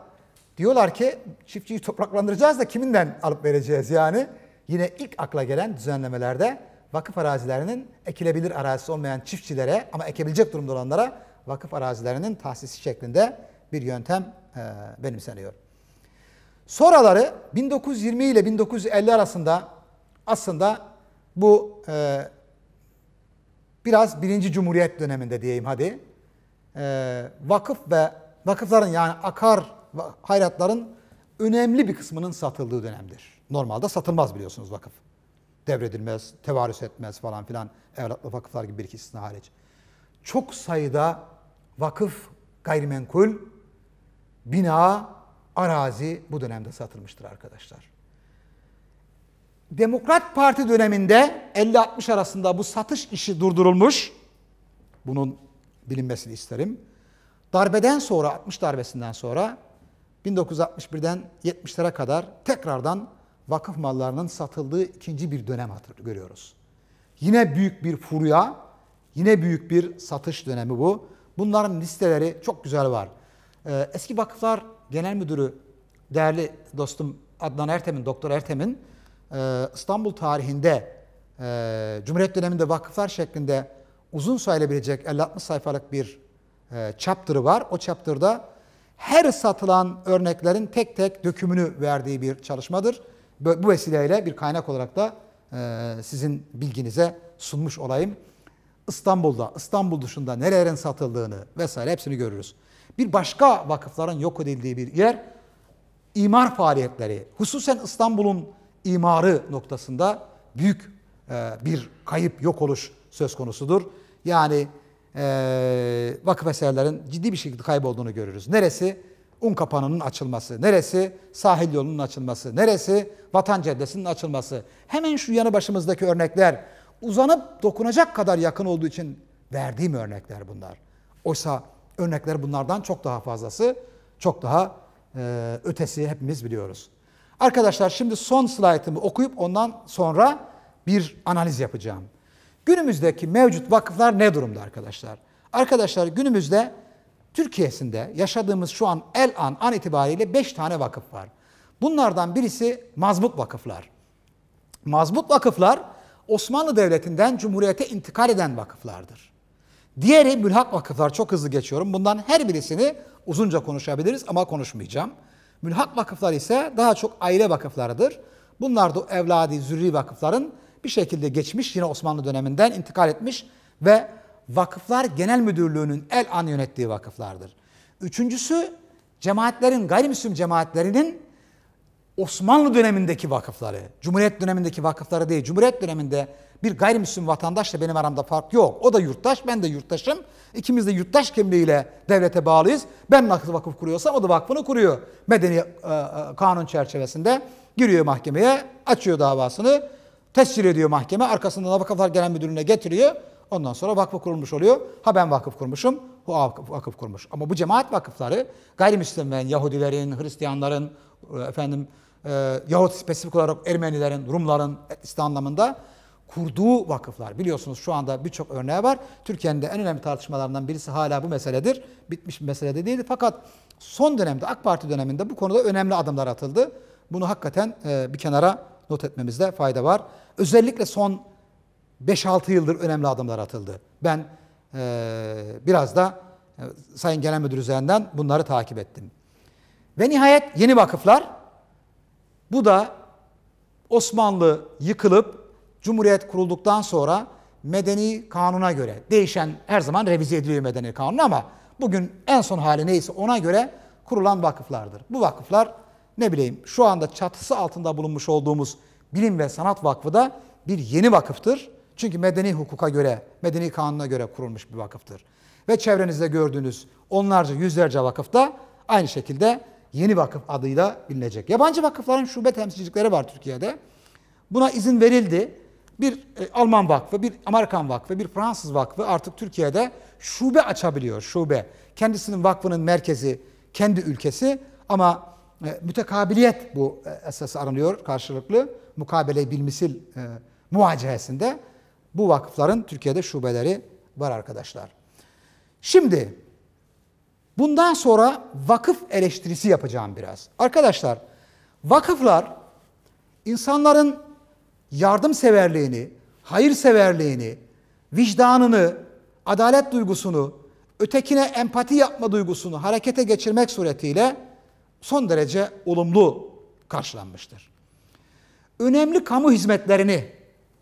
diyorlar ki çiftçiyi topraklandıracağız da kiminden alıp vereceğiz yani. Yine ilk akla gelen düzenlemelerde vakıf arazilerinin ekilebilir arazisi olmayan çiftçilere ama ekebilecek durumda olanlara vakıf arazilerinin tahsisi şeklinde bir yöntem e, benimseniyor. Sonraları 1920 ile 1950 arasında aslında bu e, biraz birinci Cumhuriyet döneminde diyeyim hadi. E, vakıf ve vakıfların yani akar hayratların önemli bir kısmının satıldığı dönemdir. Normalde satılmaz biliyorsunuz vakıf. Devredilmez, tevarüs etmez falan filan evlatlı vakıflar gibi bir iki hariç. Çok sayıda vakıf gayrimenkul, bina, arazi bu dönemde satılmıştır arkadaşlar. Demokrat Parti döneminde 50-60 arasında bu satış işi durdurulmuş. Bunun bilinmesini isterim. Darbeden sonra 60 darbesinden sonra 1961'den 70'lere kadar tekrardan vakıf mallarının satıldığı ikinci bir dönem görüyoruz. Yine büyük bir furya, yine büyük bir satış dönemi bu. Bunların listeleri çok güzel var. Ee, Eski Vakıflar Genel Müdürü değerli dostum Adnan Ertem'in, Doktor Ertem'in e, İstanbul tarihinde e, Cumhuriyet döneminde vakıflar şeklinde uzun sayılabilecek 50-60 sayfalık bir e, chapter'ı var. O chapter'da her satılan örneklerin tek tek dökümünü verdiği bir çalışmadır. Bu vesileyle bir kaynak olarak da e, sizin bilginize sunmuş olayım. İstanbul'da, İstanbul dışında nelerin satıldığını vesaire hepsini görürüz. Bir başka vakıfların yok edildiği bir yer imar faaliyetleri. Hususen İstanbul'un imarı noktasında büyük e, bir kayıp yok oluş söz konusudur. Yani e, vakıf eserlerin ciddi bir şekilde kaybolduğunu görürüz. Neresi? Un kapanının açılması. Neresi? Sahil yolunun açılması. Neresi? Vatan Caddesi'nin açılması. Hemen şu yanı başımızdaki örnekler uzanıp dokunacak kadar yakın olduğu için verdiğim örnekler bunlar. Oysa örnekler bunlardan çok daha fazlası, çok daha e, ötesi hepimiz biliyoruz. Arkadaşlar şimdi son slaytımı okuyup ondan sonra bir analiz yapacağım. Günümüzdeki mevcut vakıflar ne durumda arkadaşlar? Arkadaşlar günümüzde Türkiye'sinde yaşadığımız şu an el an an itibariyle 5 tane vakıf var. Bunlardan birisi mazbut vakıflar. Mazbut vakıflar Osmanlı Devleti'nden Cumhuriyet'e intikal eden vakıflardır. Diğeri mülhak vakıflar çok hızlı geçiyorum. Bundan her birisini uzunca konuşabiliriz ama konuşmayacağım. Mülhak vakıflar ise daha çok aile vakıflarıdır. Bunlar da evladi, zürri vakıfların bir şekilde geçmiş yine Osmanlı döneminden intikal etmiş ve Vakıflar Genel Müdürlüğü'nün el an yönettiği vakıflardır. Üçüncüsü cemaatlerin, gayrimüslim cemaatlerinin Osmanlı dönemindeki vakıfları, Cumhuriyet dönemindeki vakıfları değil. Cumhuriyet döneminde bir gayrimüslim vatandaşla benim aramda fark yok. O da yurttaş, ben de yurttaşım. İkimiz de yurttaş kimliğiyle devlete bağlıyız. Ben nakit vakıf kuruyorsam o da vakfını kuruyor. Medeni e, e kanun çerçevesinde giriyor mahkemeye, açıyor davasını tescil ediyor mahkeme. Arkasından da Vakıflar Genel Müdürlüğü'ne getiriyor. Ondan sonra vakıf kurulmuş oluyor. Ha ben vakıf kurmuşum, o vakıf kurmuş. Ama bu cemaat vakıfları gayrimüslimlerin, Yahudilerin, Hristiyanların, e, efendim e, yahut spesifik olarak Ermenilerin, Rumların işte anlamında kurduğu vakıflar. Biliyorsunuz şu anda birçok örneği var. Türkiye'nin de en önemli tartışmalarından birisi hala bu meseledir. Bitmiş bir mesele de değil. Fakat son dönemde AK Parti döneminde bu konuda önemli adımlar atıldı. Bunu hakikaten e, bir kenara not etmemizde fayda var. Özellikle son 5-6 yıldır önemli adımlar atıldı. Ben e, biraz da e, Sayın Genel Müdür üzerinden bunları takip ettim. Ve nihayet yeni vakıflar. Bu da Osmanlı yıkılıp Cumhuriyet kurulduktan sonra medeni kanuna göre değişen her zaman revize ediliyor medeni kanun ama bugün en son hali neyse ona göre kurulan vakıflardır. Bu vakıflar ne bileyim şu anda çatısı altında bulunmuş olduğumuz Bilim ve Sanat Vakfı da bir yeni vakıftır. Çünkü medeni hukuka göre, medeni kanuna göre kurulmuş bir vakıftır. Ve çevrenizde gördüğünüz onlarca, yüzlerce vakıfta aynı şekilde yeni vakıf adıyla bilinecek. Yabancı vakıfların şube temsilcilikleri var Türkiye'de. Buna izin verildi. Bir e, Alman vakfı, bir Amerikan vakfı, bir Fransız vakfı artık Türkiye'de şube açabiliyor, şube. Kendisinin vakfının merkezi, kendi ülkesi ama e, mütekabiliyet bu e, esas aranıyor karşılıklı. Mukabele bilmisil e, muvacihesinde bu vakıfların Türkiye'de şubeleri var arkadaşlar. Şimdi bundan sonra vakıf eleştirisi yapacağım biraz. Arkadaşlar vakıflar insanların yardımseverliğini, hayırseverliğini, vicdanını, adalet duygusunu, ötekine empati yapma duygusunu harekete geçirmek suretiyle son derece olumlu karşılanmıştır. Önemli kamu hizmetlerini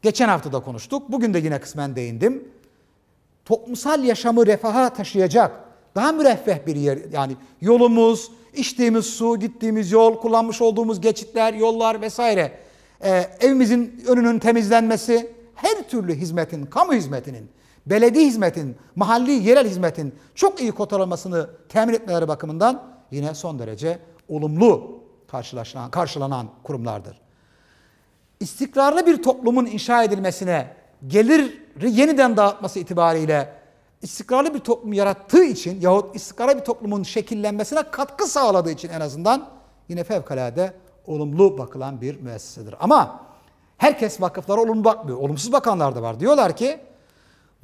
geçen hafta da konuştuk. Bugün de yine kısmen değindim. Toplumsal yaşamı refaha taşıyacak daha müreffeh bir yer yani yolumuz, içtiğimiz su, gittiğimiz yol, kullanmış olduğumuz geçitler, yollar vesaire. Ee, evimizin önünün temizlenmesi, her türlü hizmetin, kamu hizmetinin, belediye hizmetin, mahalli, yerel hizmetin çok iyi kotarılmasını temin etmeleri bakımından yine son derece olumlu karşılaşılan, karşılanan kurumlardır. İstikrarlı bir toplumun inşa edilmesine geliri yeniden dağıtması itibariyle istikrarlı bir toplum yarattığı için yahut istikrarlı bir toplumun şekillenmesine katkı sağladığı için en azından yine fevkalade olumlu bakılan bir müessesedir. Ama herkes vakıflara olumlu bakmıyor. Olumsuz bakanlar da var. Diyorlar ki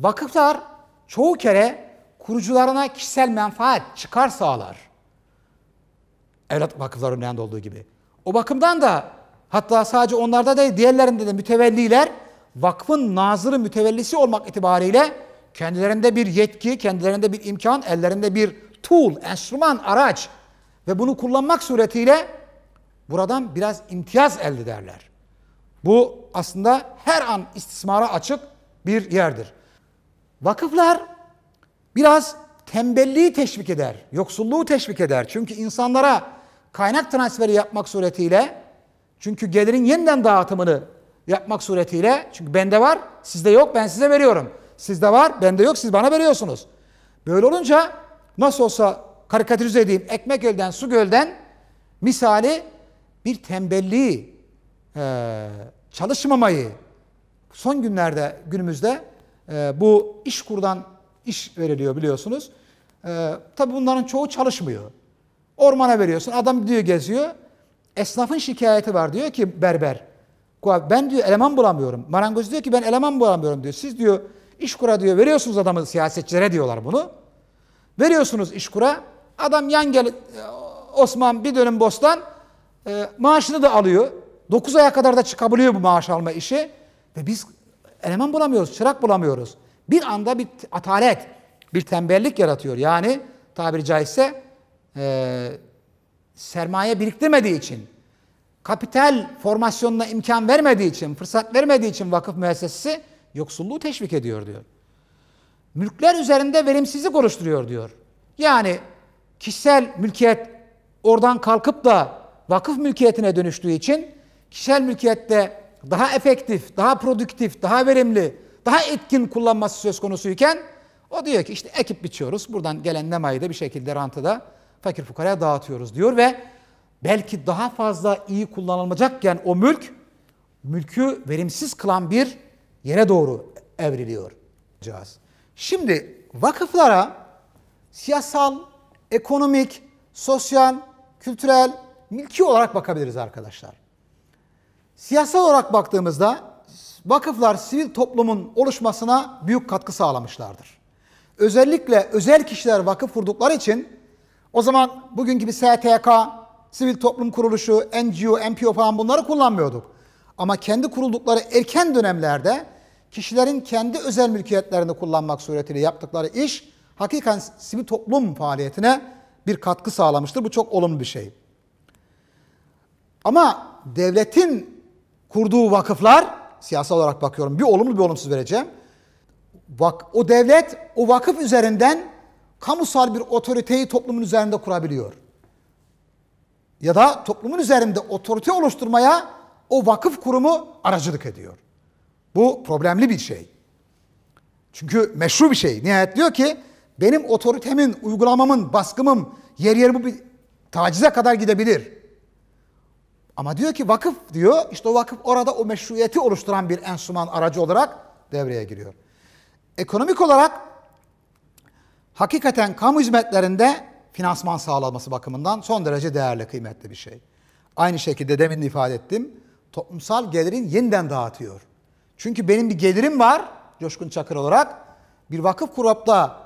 vakıflar çoğu kere kurucularına kişisel menfaat çıkar sağlar. Evlat vakıfları yanında olduğu gibi. O bakımdan da hatta sadece onlarda değil diğerlerinde de mütevelliler vakfın nazırı mütevellisi olmak itibariyle kendilerinde bir yetki, kendilerinde bir imkan, ellerinde bir tool, enstrüman, araç ve bunu kullanmak suretiyle buradan biraz imtiyaz elde ederler. Bu aslında her an istismara açık bir yerdir. Vakıflar biraz tembelliği teşvik eder, yoksulluğu teşvik eder. Çünkü insanlara kaynak transferi yapmak suretiyle çünkü gelirin yeniden dağıtımını yapmak suretiyle çünkü bende var, sizde yok ben size veriyorum. Sizde var, bende yok siz bana veriyorsunuz. Böyle olunca nasıl olsa karikatürize edeyim ekmek gölden su gölden misali bir tembelliği e, çalışmamayı son günlerde günümüzde e, bu iş kurdan iş veriliyor biliyorsunuz. E, Tabi bunların çoğu çalışmıyor. Ormana veriyorsun. Adam diyor geziyor. Esnafın şikayeti var diyor ki berber. Ben diyor eleman bulamıyorum. Marangoz diyor ki ben eleman bulamıyorum diyor. Siz diyor iş kura diyor veriyorsunuz adamı siyasetçilere diyorlar bunu. Veriyorsunuz iş kura. Adam yan gel Osman bir dönüm bostan e, maaşını da alıyor. 9 aya kadar da çıkabiliyor bu maaş alma işi. Ve biz eleman bulamıyoruz, çırak bulamıyoruz. Bir anda bir atalet, bir tembellik yaratıyor. Yani tabiri caizse e, sermaye biriktirmediği için, kapital formasyonuna imkan vermediği için, fırsat vermediği için vakıf müessesesi yoksulluğu teşvik ediyor diyor. Mülkler üzerinde verimsizlik oluşturuyor diyor. Yani kişisel mülkiyet oradan kalkıp da vakıf mülkiyetine dönüştüğü için kişisel mülkiyette daha efektif, daha produktif, daha verimli, daha etkin kullanması söz konusuyken o diyor ki işte ekip biçiyoruz. Buradan gelen nemayı da bir şekilde rantı fakir fukaraya dağıtıyoruz diyor ve belki daha fazla iyi kullanılacakken o mülk mülkü verimsiz kılan bir yere doğru evriliyor. Şimdi vakıflara siyasal, ekonomik, sosyal, kültürel, mülki olarak bakabiliriz arkadaşlar. Siyasal olarak baktığımızda vakıflar sivil toplumun oluşmasına büyük katkı sağlamışlardır. Özellikle özel kişiler vakıf kurdukları için o zaman bugün gibi STK, sivil toplum kuruluşu, NGO, NPO falan bunları kullanmıyorduk. Ama kendi kuruldukları erken dönemlerde kişilerin kendi özel mülkiyetlerini kullanmak suretiyle yaptıkları iş hakikaten sivil toplum faaliyetine bir katkı sağlamıştır. Bu çok olumlu bir şey. Ama devletin kurduğu vakıflar, siyasal olarak bakıyorum bir olumlu bir olumsuz vereceğim. Bak, o devlet o vakıf üzerinden kamusal bir otoriteyi toplumun üzerinde kurabiliyor. Ya da toplumun üzerinde otorite oluşturmaya o vakıf kurumu aracılık ediyor. Bu problemli bir şey. Çünkü meşru bir şey. Nihayet diyor ki benim otoritemin, uygulamamın, baskımım yer yer bu bir tacize kadar gidebilir. Ama diyor ki vakıf diyor işte o vakıf orada o meşruiyeti oluşturan bir ensuman aracı olarak devreye giriyor. Ekonomik olarak hakikaten kamu hizmetlerinde finansman sağlanması bakımından son derece değerli, kıymetli bir şey. Aynı şekilde demin ifade ettim. Toplumsal gelirin yeniden dağıtıyor. Çünkü benim bir gelirim var Coşkun Çakır olarak. Bir vakıf kurapta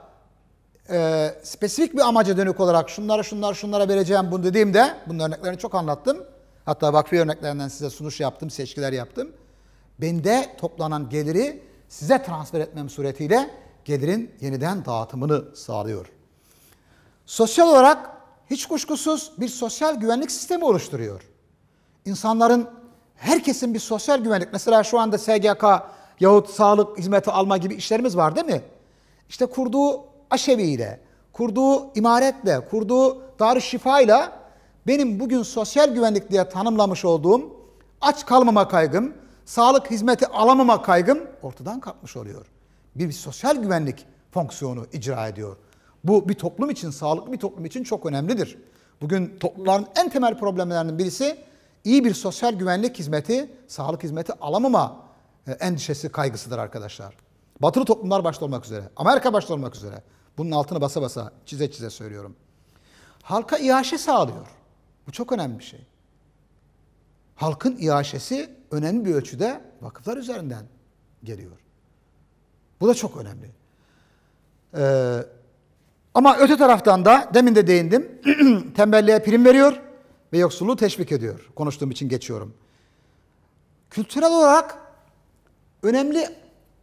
e, spesifik bir amaca dönük olarak şunlara şunlara şunlara vereceğim bunu dediğimde bunun örneklerini çok anlattım. Hatta vakfi örneklerinden size sunuş yaptım, seçkiler yaptım. Bende toplanan geliri size transfer etmem suretiyle gelirin yeniden dağıtımını sağlıyor. Sosyal olarak hiç kuşkusuz bir sosyal güvenlik sistemi oluşturuyor. İnsanların, herkesin bir sosyal güvenlik. Mesela şu anda SGK yahut sağlık hizmeti alma gibi işlerimiz var değil mi? İşte kurduğu aşeviyle, kurduğu imaretle, kurduğu dar şifayla benim bugün sosyal güvenlik diye tanımlamış olduğum aç kalmama kaygım, sağlık hizmeti alamama kaygım ortadan kalkmış oluyor bir sosyal güvenlik fonksiyonu icra ediyor. Bu bir toplum için, sağlıklı bir toplum için çok önemlidir. Bugün toplumların en temel problemlerinin birisi iyi bir sosyal güvenlik hizmeti, sağlık hizmeti alamama e, endişesi, kaygısıdır arkadaşlar. Batılı toplumlar başta olmak üzere, Amerika başta olmak üzere. Bunun altını basa basa, çize çize söylüyorum. Halka iaşe sağlıyor. Bu çok önemli bir şey. Halkın iaşesi önemli bir ölçüde vakıflar üzerinden geliyor. Bu da çok önemli. Ee, ama öte taraftan da demin de değindim. tembelliğe prim veriyor ve yoksulluğu teşvik ediyor. Konuştuğum için geçiyorum. Kültürel olarak önemli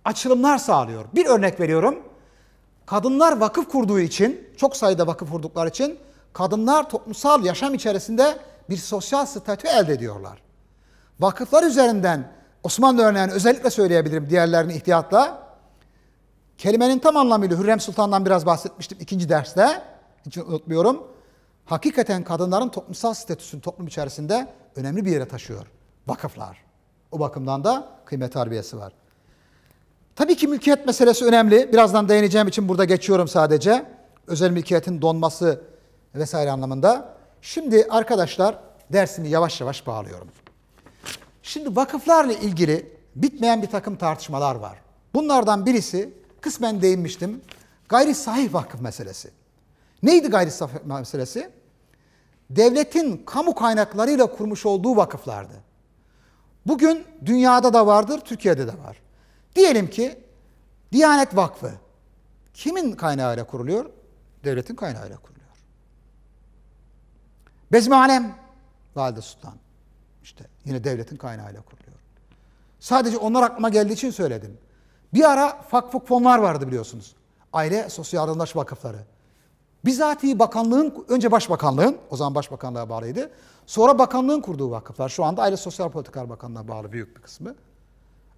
açılımlar sağlıyor. Bir örnek veriyorum. Kadınlar vakıf kurduğu için, çok sayıda vakıf kurdukları için kadınlar toplumsal yaşam içerisinde bir sosyal statü elde ediyorlar. Vakıflar üzerinden Osmanlı örneğini özellikle söyleyebilirim diğerlerini ihtiyatla. Kelimenin tam anlamıyla Hürrem Sultan'dan biraz bahsetmiştim ikinci derste. Hiç unutmuyorum. Hakikaten kadınların toplumsal statüsünü toplum içerisinde önemli bir yere taşıyor. Vakıflar. O bakımdan da kıymet harbiyesi var. Tabii ki mülkiyet meselesi önemli. Birazdan değineceğim için burada geçiyorum sadece. Özel mülkiyetin donması vesaire anlamında. Şimdi arkadaşlar dersimi yavaş yavaş bağlıyorum. Şimdi vakıflarla ilgili bitmeyen bir takım tartışmalar var. Bunlardan birisi kısmen değinmiştim. Gayri sahih vakıf meselesi. Neydi gayri sahih meselesi? Devletin kamu kaynaklarıyla kurmuş olduğu vakıflardı. Bugün dünyada da vardır, Türkiye'de de var. Diyelim ki Diyanet Vakfı kimin kaynağıyla kuruluyor? Devletin kaynağıyla kuruluyor. Bezmihanem Valide Sultan işte yine devletin kaynağıyla kuruluyor. Sadece onlar aklıma geldiği için söyledim. Bir ara fakfuk fonlar vardı biliyorsunuz. Aile Sosyal Yardımlaş Vakıfları. Bizatihi bakanlığın, önce başbakanlığın, o zaman başbakanlığa bağlıydı. Sonra bakanlığın kurduğu vakıflar. Şu anda Aile Sosyal Politikalar Bakanlığı'na bağlı büyük bir kısmı.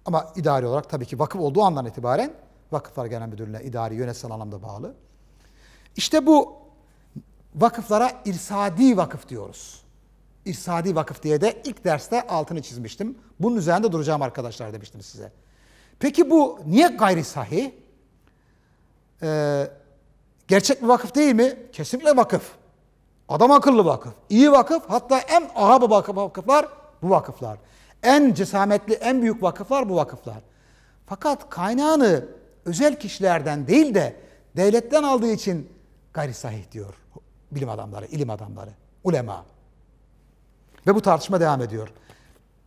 Ama idari olarak tabii ki vakıf olduğu andan itibaren Vakıflar Genel Müdürlüğü'ne idari, yönetsel anlamda bağlı. İşte bu vakıflara irsadi vakıf diyoruz. İrsadi vakıf diye de ilk derste altını çizmiştim. Bunun üzerinde duracağım arkadaşlar demiştim size. Peki bu niye gayri sahih? Ee, gerçek bir vakıf değil mi? Kesinlikle vakıf. Adam akıllı vakıf. iyi vakıf. Hatta en ağabey vakıf, vakıflar bu vakıflar. En cesametli, en büyük vakıflar bu vakıflar. Fakat kaynağını özel kişilerden değil de devletten aldığı için gayri sahih diyor bilim adamları, ilim adamları, ulema. Ve bu tartışma devam ediyor.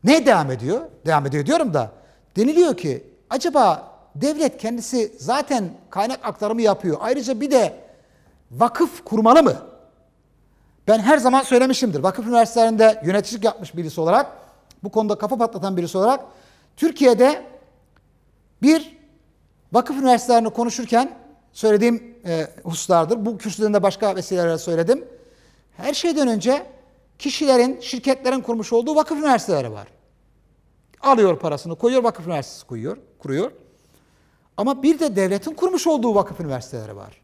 Ne devam ediyor? Devam ediyor diyorum da deniliyor ki acaba devlet kendisi zaten kaynak aktarımı yapıyor. Ayrıca bir de vakıf kurmalı mı? Ben her zaman söylemişimdir. Vakıf üniversitelerinde yöneticilik yapmış birisi olarak, bu konuda kafa patlatan birisi olarak Türkiye'de bir vakıf üniversitelerini konuşurken söylediğim e, hususlardır. Bu kürsülerinde başka vesilelerle söyledim. Her şeyden önce kişilerin, şirketlerin kurmuş olduğu vakıf üniversiteleri var. Alıyor parasını, koyuyor vakıf üniversitesi koyuyor kuruyor. Ama bir de devletin kurmuş olduğu vakıf üniversiteleri var.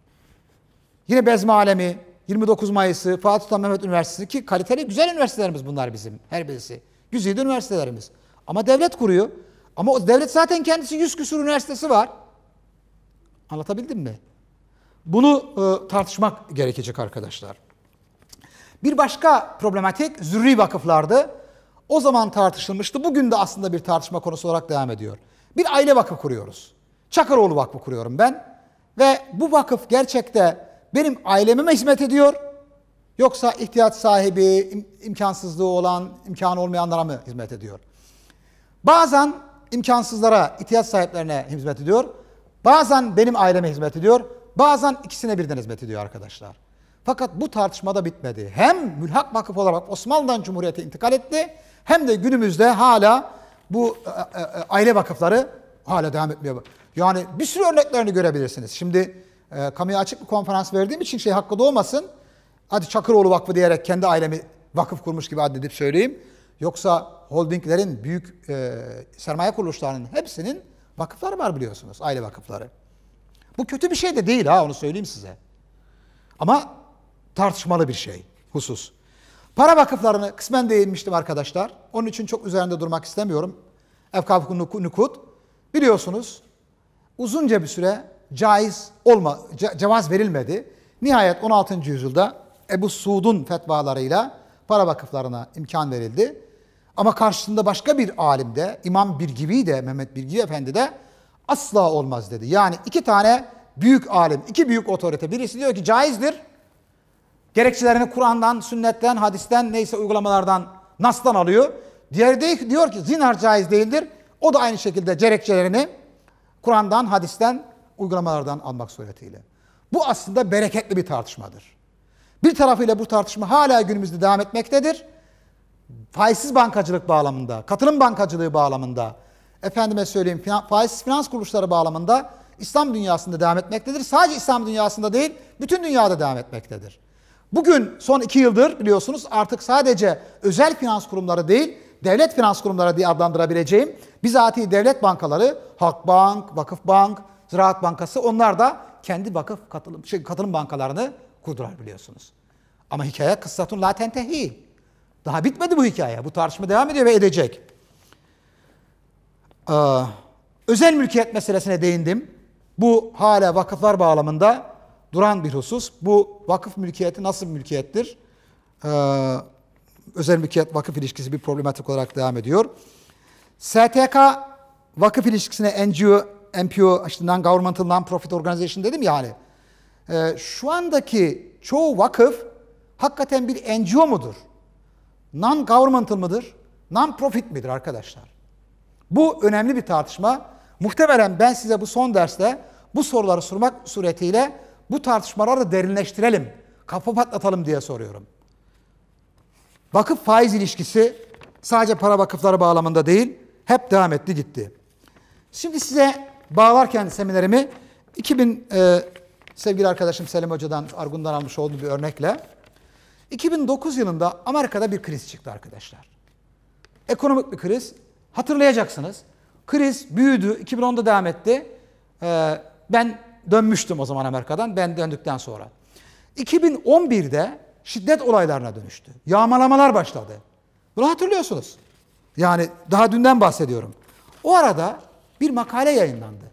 Yine Bezmi Alemi, 29 Mayıs'ı, Fatih Sultan Mehmet Üniversitesi ki kaliteli güzel üniversitelerimiz bunlar bizim her birisi. Güzide üniversitelerimiz. Ama devlet kuruyor. Ama o devlet zaten kendisi yüz küsur üniversitesi var. Anlatabildim mi? Bunu e, tartışmak gerekecek arkadaşlar. Bir başka problematik zürri vakıflardı. O zaman tartışılmıştı. Bugün de aslında bir tartışma konusu olarak devam ediyor. Bir aile vakfı kuruyoruz. Çakıroğlu Vakfı kuruyorum ben. Ve bu vakıf gerçekte benim aileme mi hizmet ediyor? Yoksa ihtiyaç sahibi, im imkansızlığı olan, imkanı olmayanlara mı hizmet ediyor? Bazen imkansızlara, ihtiyaç sahiplerine hizmet ediyor. Bazen benim aileme hizmet ediyor. Bazen ikisine birden hizmet ediyor arkadaşlar. Fakat bu tartışmada bitmedi. Hem mülhak vakıf olarak Osmanlı'dan Cumhuriyet'e intikal etti hem de günümüzde hala bu e, e, e, aile vakıfları hala devam etmiyor. Yani bir sürü örneklerini görebilirsiniz. Şimdi e, kamuya açık bir konferans verdiğim için şey hakkı doğmasın. Hadi Çakıroğlu Vakfı diyerek kendi ailemi vakıf kurmuş gibi addedip söyleyeyim. Yoksa holdinglerin, büyük e, sermaye kuruluşlarının hepsinin vakıfları var biliyorsunuz. Aile vakıfları. Bu kötü bir şey de değil ha onu söyleyeyim size. Ama tartışmalı bir şey husus. Para vakıflarını kısmen değinmiştim arkadaşlar. Onun için çok üzerinde durmak istemiyorum. Efkaf nukut biliyorsunuz uzunca bir süre caiz olma, cevaz verilmedi. Nihayet 16. yüzyılda Ebu Suud'un fetvalarıyla para vakıflarına imkan verildi. Ama karşısında başka bir alim de İmam Birgivi de Mehmet Birgivi Efendi de asla olmaz dedi. Yani iki tane büyük alim, iki büyük otorite birisi diyor ki caizdir. Gerekçelerini Kur'an'dan, sünnetten, hadisten neyse uygulamalardan, nas'tan alıyor. Diğeri de diyor ki zinar caiz değildir. O da aynı şekilde gerekçelerini Kur'an'dan, hadisten, uygulamalardan almak suretiyle. Bu aslında bereketli bir tartışmadır. Bir tarafıyla bu tartışma hala günümüzde devam etmektedir. Faizsiz bankacılık bağlamında, katılım bankacılığı bağlamında, efendime söyleyeyim faizsiz finans kuruluşları bağlamında İslam dünyasında devam etmektedir. Sadece İslam dünyasında değil, bütün dünyada devam etmektedir. Bugün son iki yıldır biliyorsunuz artık sadece özel finans kurumları değil, devlet finans kurumları diye adlandırabileceğim bizatihi devlet bankaları, Halkbank, Vakıfbank, Ziraat Bankası onlar da kendi vakıf katılım, şey, katılım bankalarını kurdular biliyorsunuz. Ama hikaye kıssatun la tentehi. Daha bitmedi bu hikaye. Bu tartışma devam ediyor ve edecek. Ee, özel mülkiyet meselesine değindim. Bu hala vakıflar bağlamında duran bir husus. Bu vakıf mülkiyeti nasıl bir mülkiyettir? Ee, özel mülkiyet vakıf ilişkisi bir problematik olarak devam ediyor. STK vakıf ilişkisine NGO, NPO, işte non-governmental non-profit organization dedim ya hani. Ee, şu andaki çoğu vakıf hakikaten bir NGO mudur? Non-governmental mıdır? Non-profit midir arkadaşlar? Bu önemli bir tartışma. Muhtemelen ben size bu son derste bu soruları sormak suretiyle bu tartışmaları da derinleştirelim. Kafa patlatalım diye soruyorum. Vakıf faiz ilişkisi sadece para vakıfları bağlamında değil, hep devam etti gitti. Şimdi size bağlarken seminerimi 2000 e, sevgili arkadaşım Selim Hoca'dan Argun'dan almış olduğum bir örnekle 2009 yılında Amerika'da bir kriz çıktı arkadaşlar. Ekonomik bir kriz. Hatırlayacaksınız. Kriz büyüdü. 2010'da devam etti. Ee, ben dönmüştüm o zaman Amerika'dan ben döndükten sonra. 2011'de şiddet olaylarına dönüştü. Yağmalamalar başladı. Bunu hatırlıyorsunuz. Yani daha dünden bahsediyorum. O arada bir makale yayınlandı.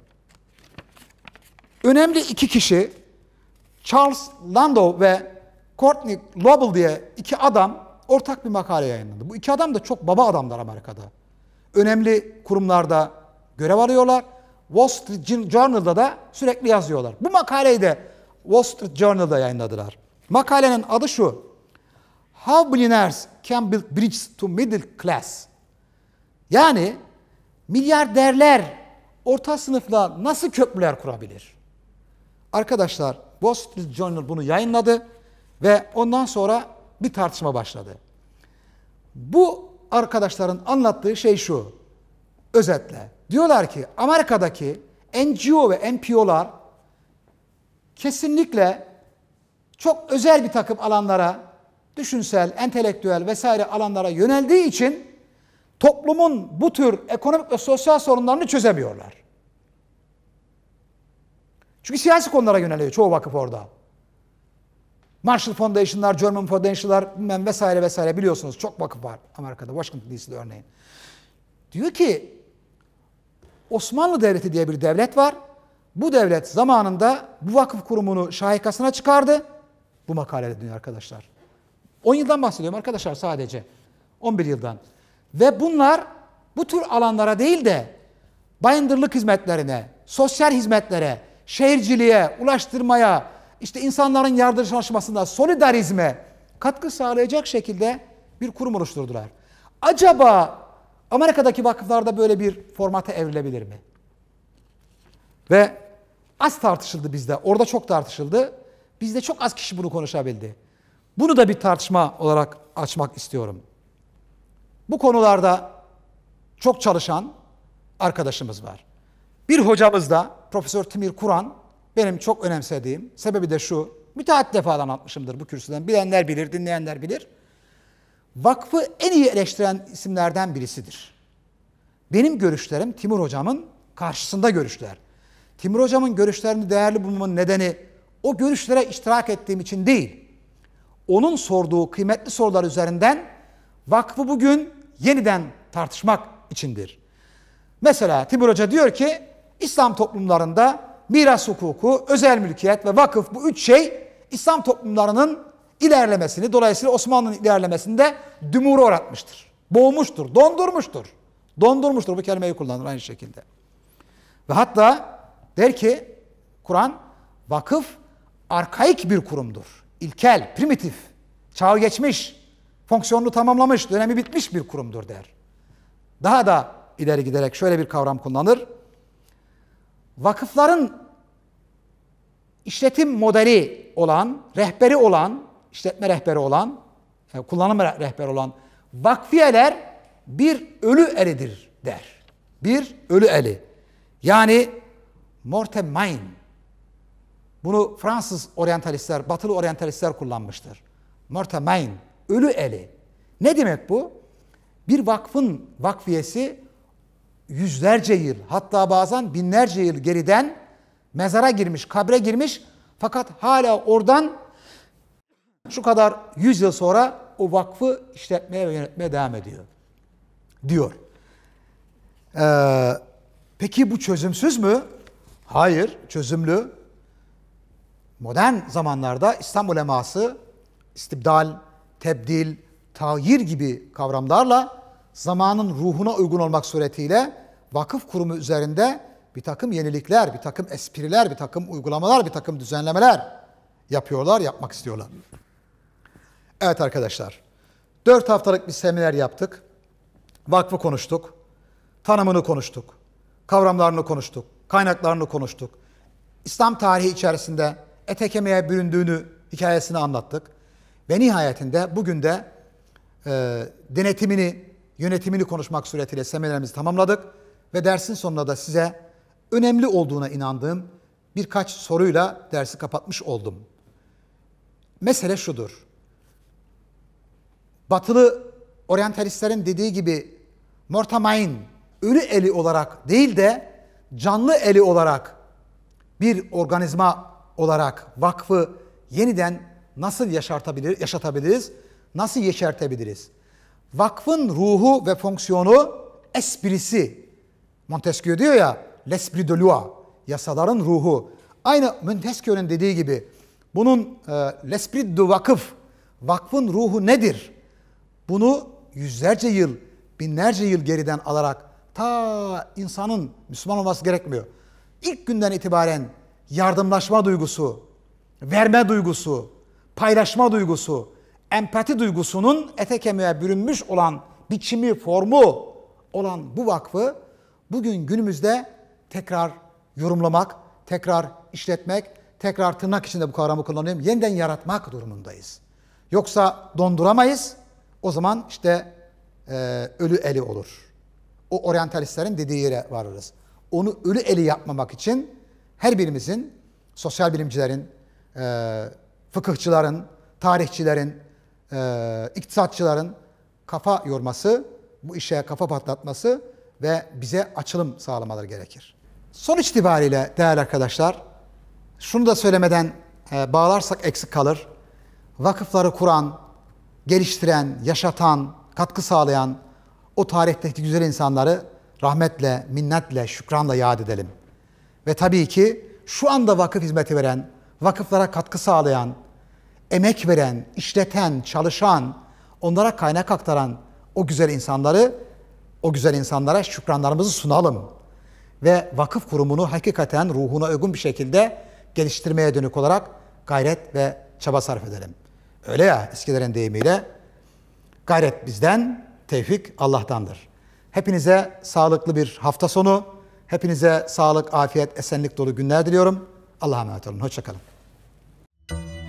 Önemli iki kişi Charles Landau ve Courtney Lobel diye iki adam ortak bir makale yayınlandı. Bu iki adam da çok baba adamlar Amerika'da. Önemli kurumlarda görev alıyorlar Wall Street Journal'da da sürekli yazıyorlar. Bu makaleyi de Wall Street Journal'da yayınladılar. Makalenin adı şu. How Billionaires Can Build Bridges to Middle Class. Yani milyarderler orta sınıfla nasıl köprüler kurabilir? Arkadaşlar Wall Street Journal bunu yayınladı ve ondan sonra bir tartışma başladı. Bu arkadaşların anlattığı şey şu. Özetle diyorlar ki Amerika'daki NGO ve NPO'lar kesinlikle çok özel bir takım alanlara, düşünsel, entelektüel vesaire alanlara yöneldiği için toplumun bu tür ekonomik ve sosyal sorunlarını çözemiyorlar. Çünkü siyasi konulara yöneliyor çoğu vakıf orada. Marshall Foundation'lar, German Foundation'lar bilmem vesaire vesaire biliyorsunuz çok vakıf var Amerika'da, Washington DC'de örneğin. Diyor ki Osmanlı Devleti diye bir devlet var. Bu devlet zamanında bu vakıf kurumunu şahikasına çıkardı. Bu makalede dönüyor arkadaşlar. 10 yıldan bahsediyorum arkadaşlar sadece. 11 yıldan. Ve bunlar bu tür alanlara değil de bayındırlık hizmetlerine, sosyal hizmetlere, şehirciliğe, ulaştırmaya, işte insanların yardımlaşmasına, solidarizme katkı sağlayacak şekilde bir kurum oluşturdular. Acaba Amerika'daki vakıflarda böyle bir formata evrilebilir mi? Ve az tartışıldı bizde. Orada çok tartışıldı. Bizde çok az kişi bunu konuşabildi. Bunu da bir tartışma olarak açmak istiyorum. Bu konularda çok çalışan arkadaşımız var. Bir hocamız da Profesör Timir Kur'an benim çok önemsediğim. Sebebi de şu. Müteahhit defadan anlatmışımdır bu kürsüden. Bilenler bilir, dinleyenler bilir vakfı en iyi eleştiren isimlerden birisidir. Benim görüşlerim Timur Hocam'ın karşısında görüşler. Timur Hocam'ın görüşlerini değerli bulmamın nedeni o görüşlere iştirak ettiğim için değil. Onun sorduğu kıymetli sorular üzerinden vakfı bugün yeniden tartışmak içindir. Mesela Timur Hoca diyor ki İslam toplumlarında miras hukuku, özel mülkiyet ve vakıf bu üç şey İslam toplumlarının ilerlemesini, dolayısıyla Osmanlı'nın ilerlemesinde dümura uğratmıştır. Boğmuştur, dondurmuştur. Dondurmuştur bu kelimeyi kullanır aynı şekilde. Ve hatta der ki Kur'an vakıf arkaik bir kurumdur. İlkel, primitif, çağ geçmiş, fonksiyonunu tamamlamış, dönemi bitmiş bir kurumdur der. Daha da ileri giderek şöyle bir kavram kullanır. Vakıfların işletim modeli olan, rehberi olan işletme rehberi olan, e, kullanım rehberi olan vakfiyeler bir ölü elidir der. Bir ölü eli. Yani mortemain. Bunu Fransız oryantalistler, batılı oryantalistler kullanmıştır. Mortemain, ölü eli. Ne demek bu? Bir vakfın vakfiyesi yüzlerce yıl hatta bazen binlerce yıl geriden mezara girmiş, kabre girmiş fakat hala oradan şu kadar 100 yıl sonra o vakfı işletmeye ve yönetmeye devam ediyor. Diyor. Ee, peki bu çözümsüz mü? Hayır, çözümlü. Modern zamanlarda İstanbul eması, istibdal, tebdil, tayir gibi kavramlarla zamanın ruhuna uygun olmak suretiyle vakıf kurumu üzerinde bir takım yenilikler, bir takım espriler, bir takım uygulamalar, bir takım düzenlemeler yapıyorlar, yapmak istiyorlar. Evet arkadaşlar. 4 haftalık bir seminer yaptık. Vakfı konuştuk. Tanımını konuştuk. Kavramlarını konuştuk. Kaynaklarını konuştuk. İslam tarihi içerisinde etekemeye kemiğe büründüğünü hikayesini anlattık. Ve nihayetinde bugün de e, denetimini, yönetimini konuşmak suretiyle seminerimizi tamamladık. Ve dersin sonunda da size önemli olduğuna inandığım birkaç soruyla dersi kapatmış oldum. Mesele şudur batılı oryantalistlerin dediği gibi Mortamain ölü eli olarak değil de canlı eli olarak bir organizma olarak vakfı yeniden nasıl yaşartabilir, yaşatabiliriz, nasıl yeşertebiliriz? Vakfın ruhu ve fonksiyonu esprisi. Montesquieu diyor ya, l'esprit de loi, yasaların ruhu. Aynı Montesquieu'nun dediği gibi, bunun e, l'esprit de vakıf, vakfın ruhu nedir? Bunu yüzlerce yıl, binlerce yıl geriden alarak ta insanın Müslüman olması gerekmiyor. İlk günden itibaren yardımlaşma duygusu, verme duygusu, paylaşma duygusu, empati duygusunun ete kemiğe bürünmüş olan biçimi, formu olan bu vakfı bugün günümüzde tekrar yorumlamak, tekrar işletmek, tekrar tırnak içinde bu kavramı kullanıyorum, yeniden yaratmak durumundayız. Yoksa donduramayız, o zaman işte e, ölü eli olur. O oryantalistlerin dediği yere varırız. Onu ölü eli yapmamak için her birimizin, sosyal bilimcilerin, e, fıkıhçıların, tarihçilerin, e, iktisatçıların kafa yorması, bu işe kafa patlatması ve bize açılım sağlamaları gerekir. Son itibariyle değerli arkadaşlar, şunu da söylemeden e, bağlarsak eksik kalır. Vakıfları kuran, geliştiren, yaşatan, katkı sağlayan o tarihteki güzel insanları rahmetle, minnetle, şükranla yad edelim. Ve tabii ki şu anda vakıf hizmeti veren, vakıflara katkı sağlayan, emek veren, işleten, çalışan, onlara kaynak aktaran o güzel insanları, o güzel insanlara şükranlarımızı sunalım. Ve vakıf kurumunu hakikaten ruhuna uygun bir şekilde geliştirmeye dönük olarak gayret ve çaba sarf edelim. Öyle ya eskilerin deyimiyle. Gayret bizden, tevfik Allah'tandır. Hepinize sağlıklı bir hafta sonu, hepinize sağlık, afiyet, esenlik dolu günler diliyorum. Allah'a emanet olun. Hoşçakalın.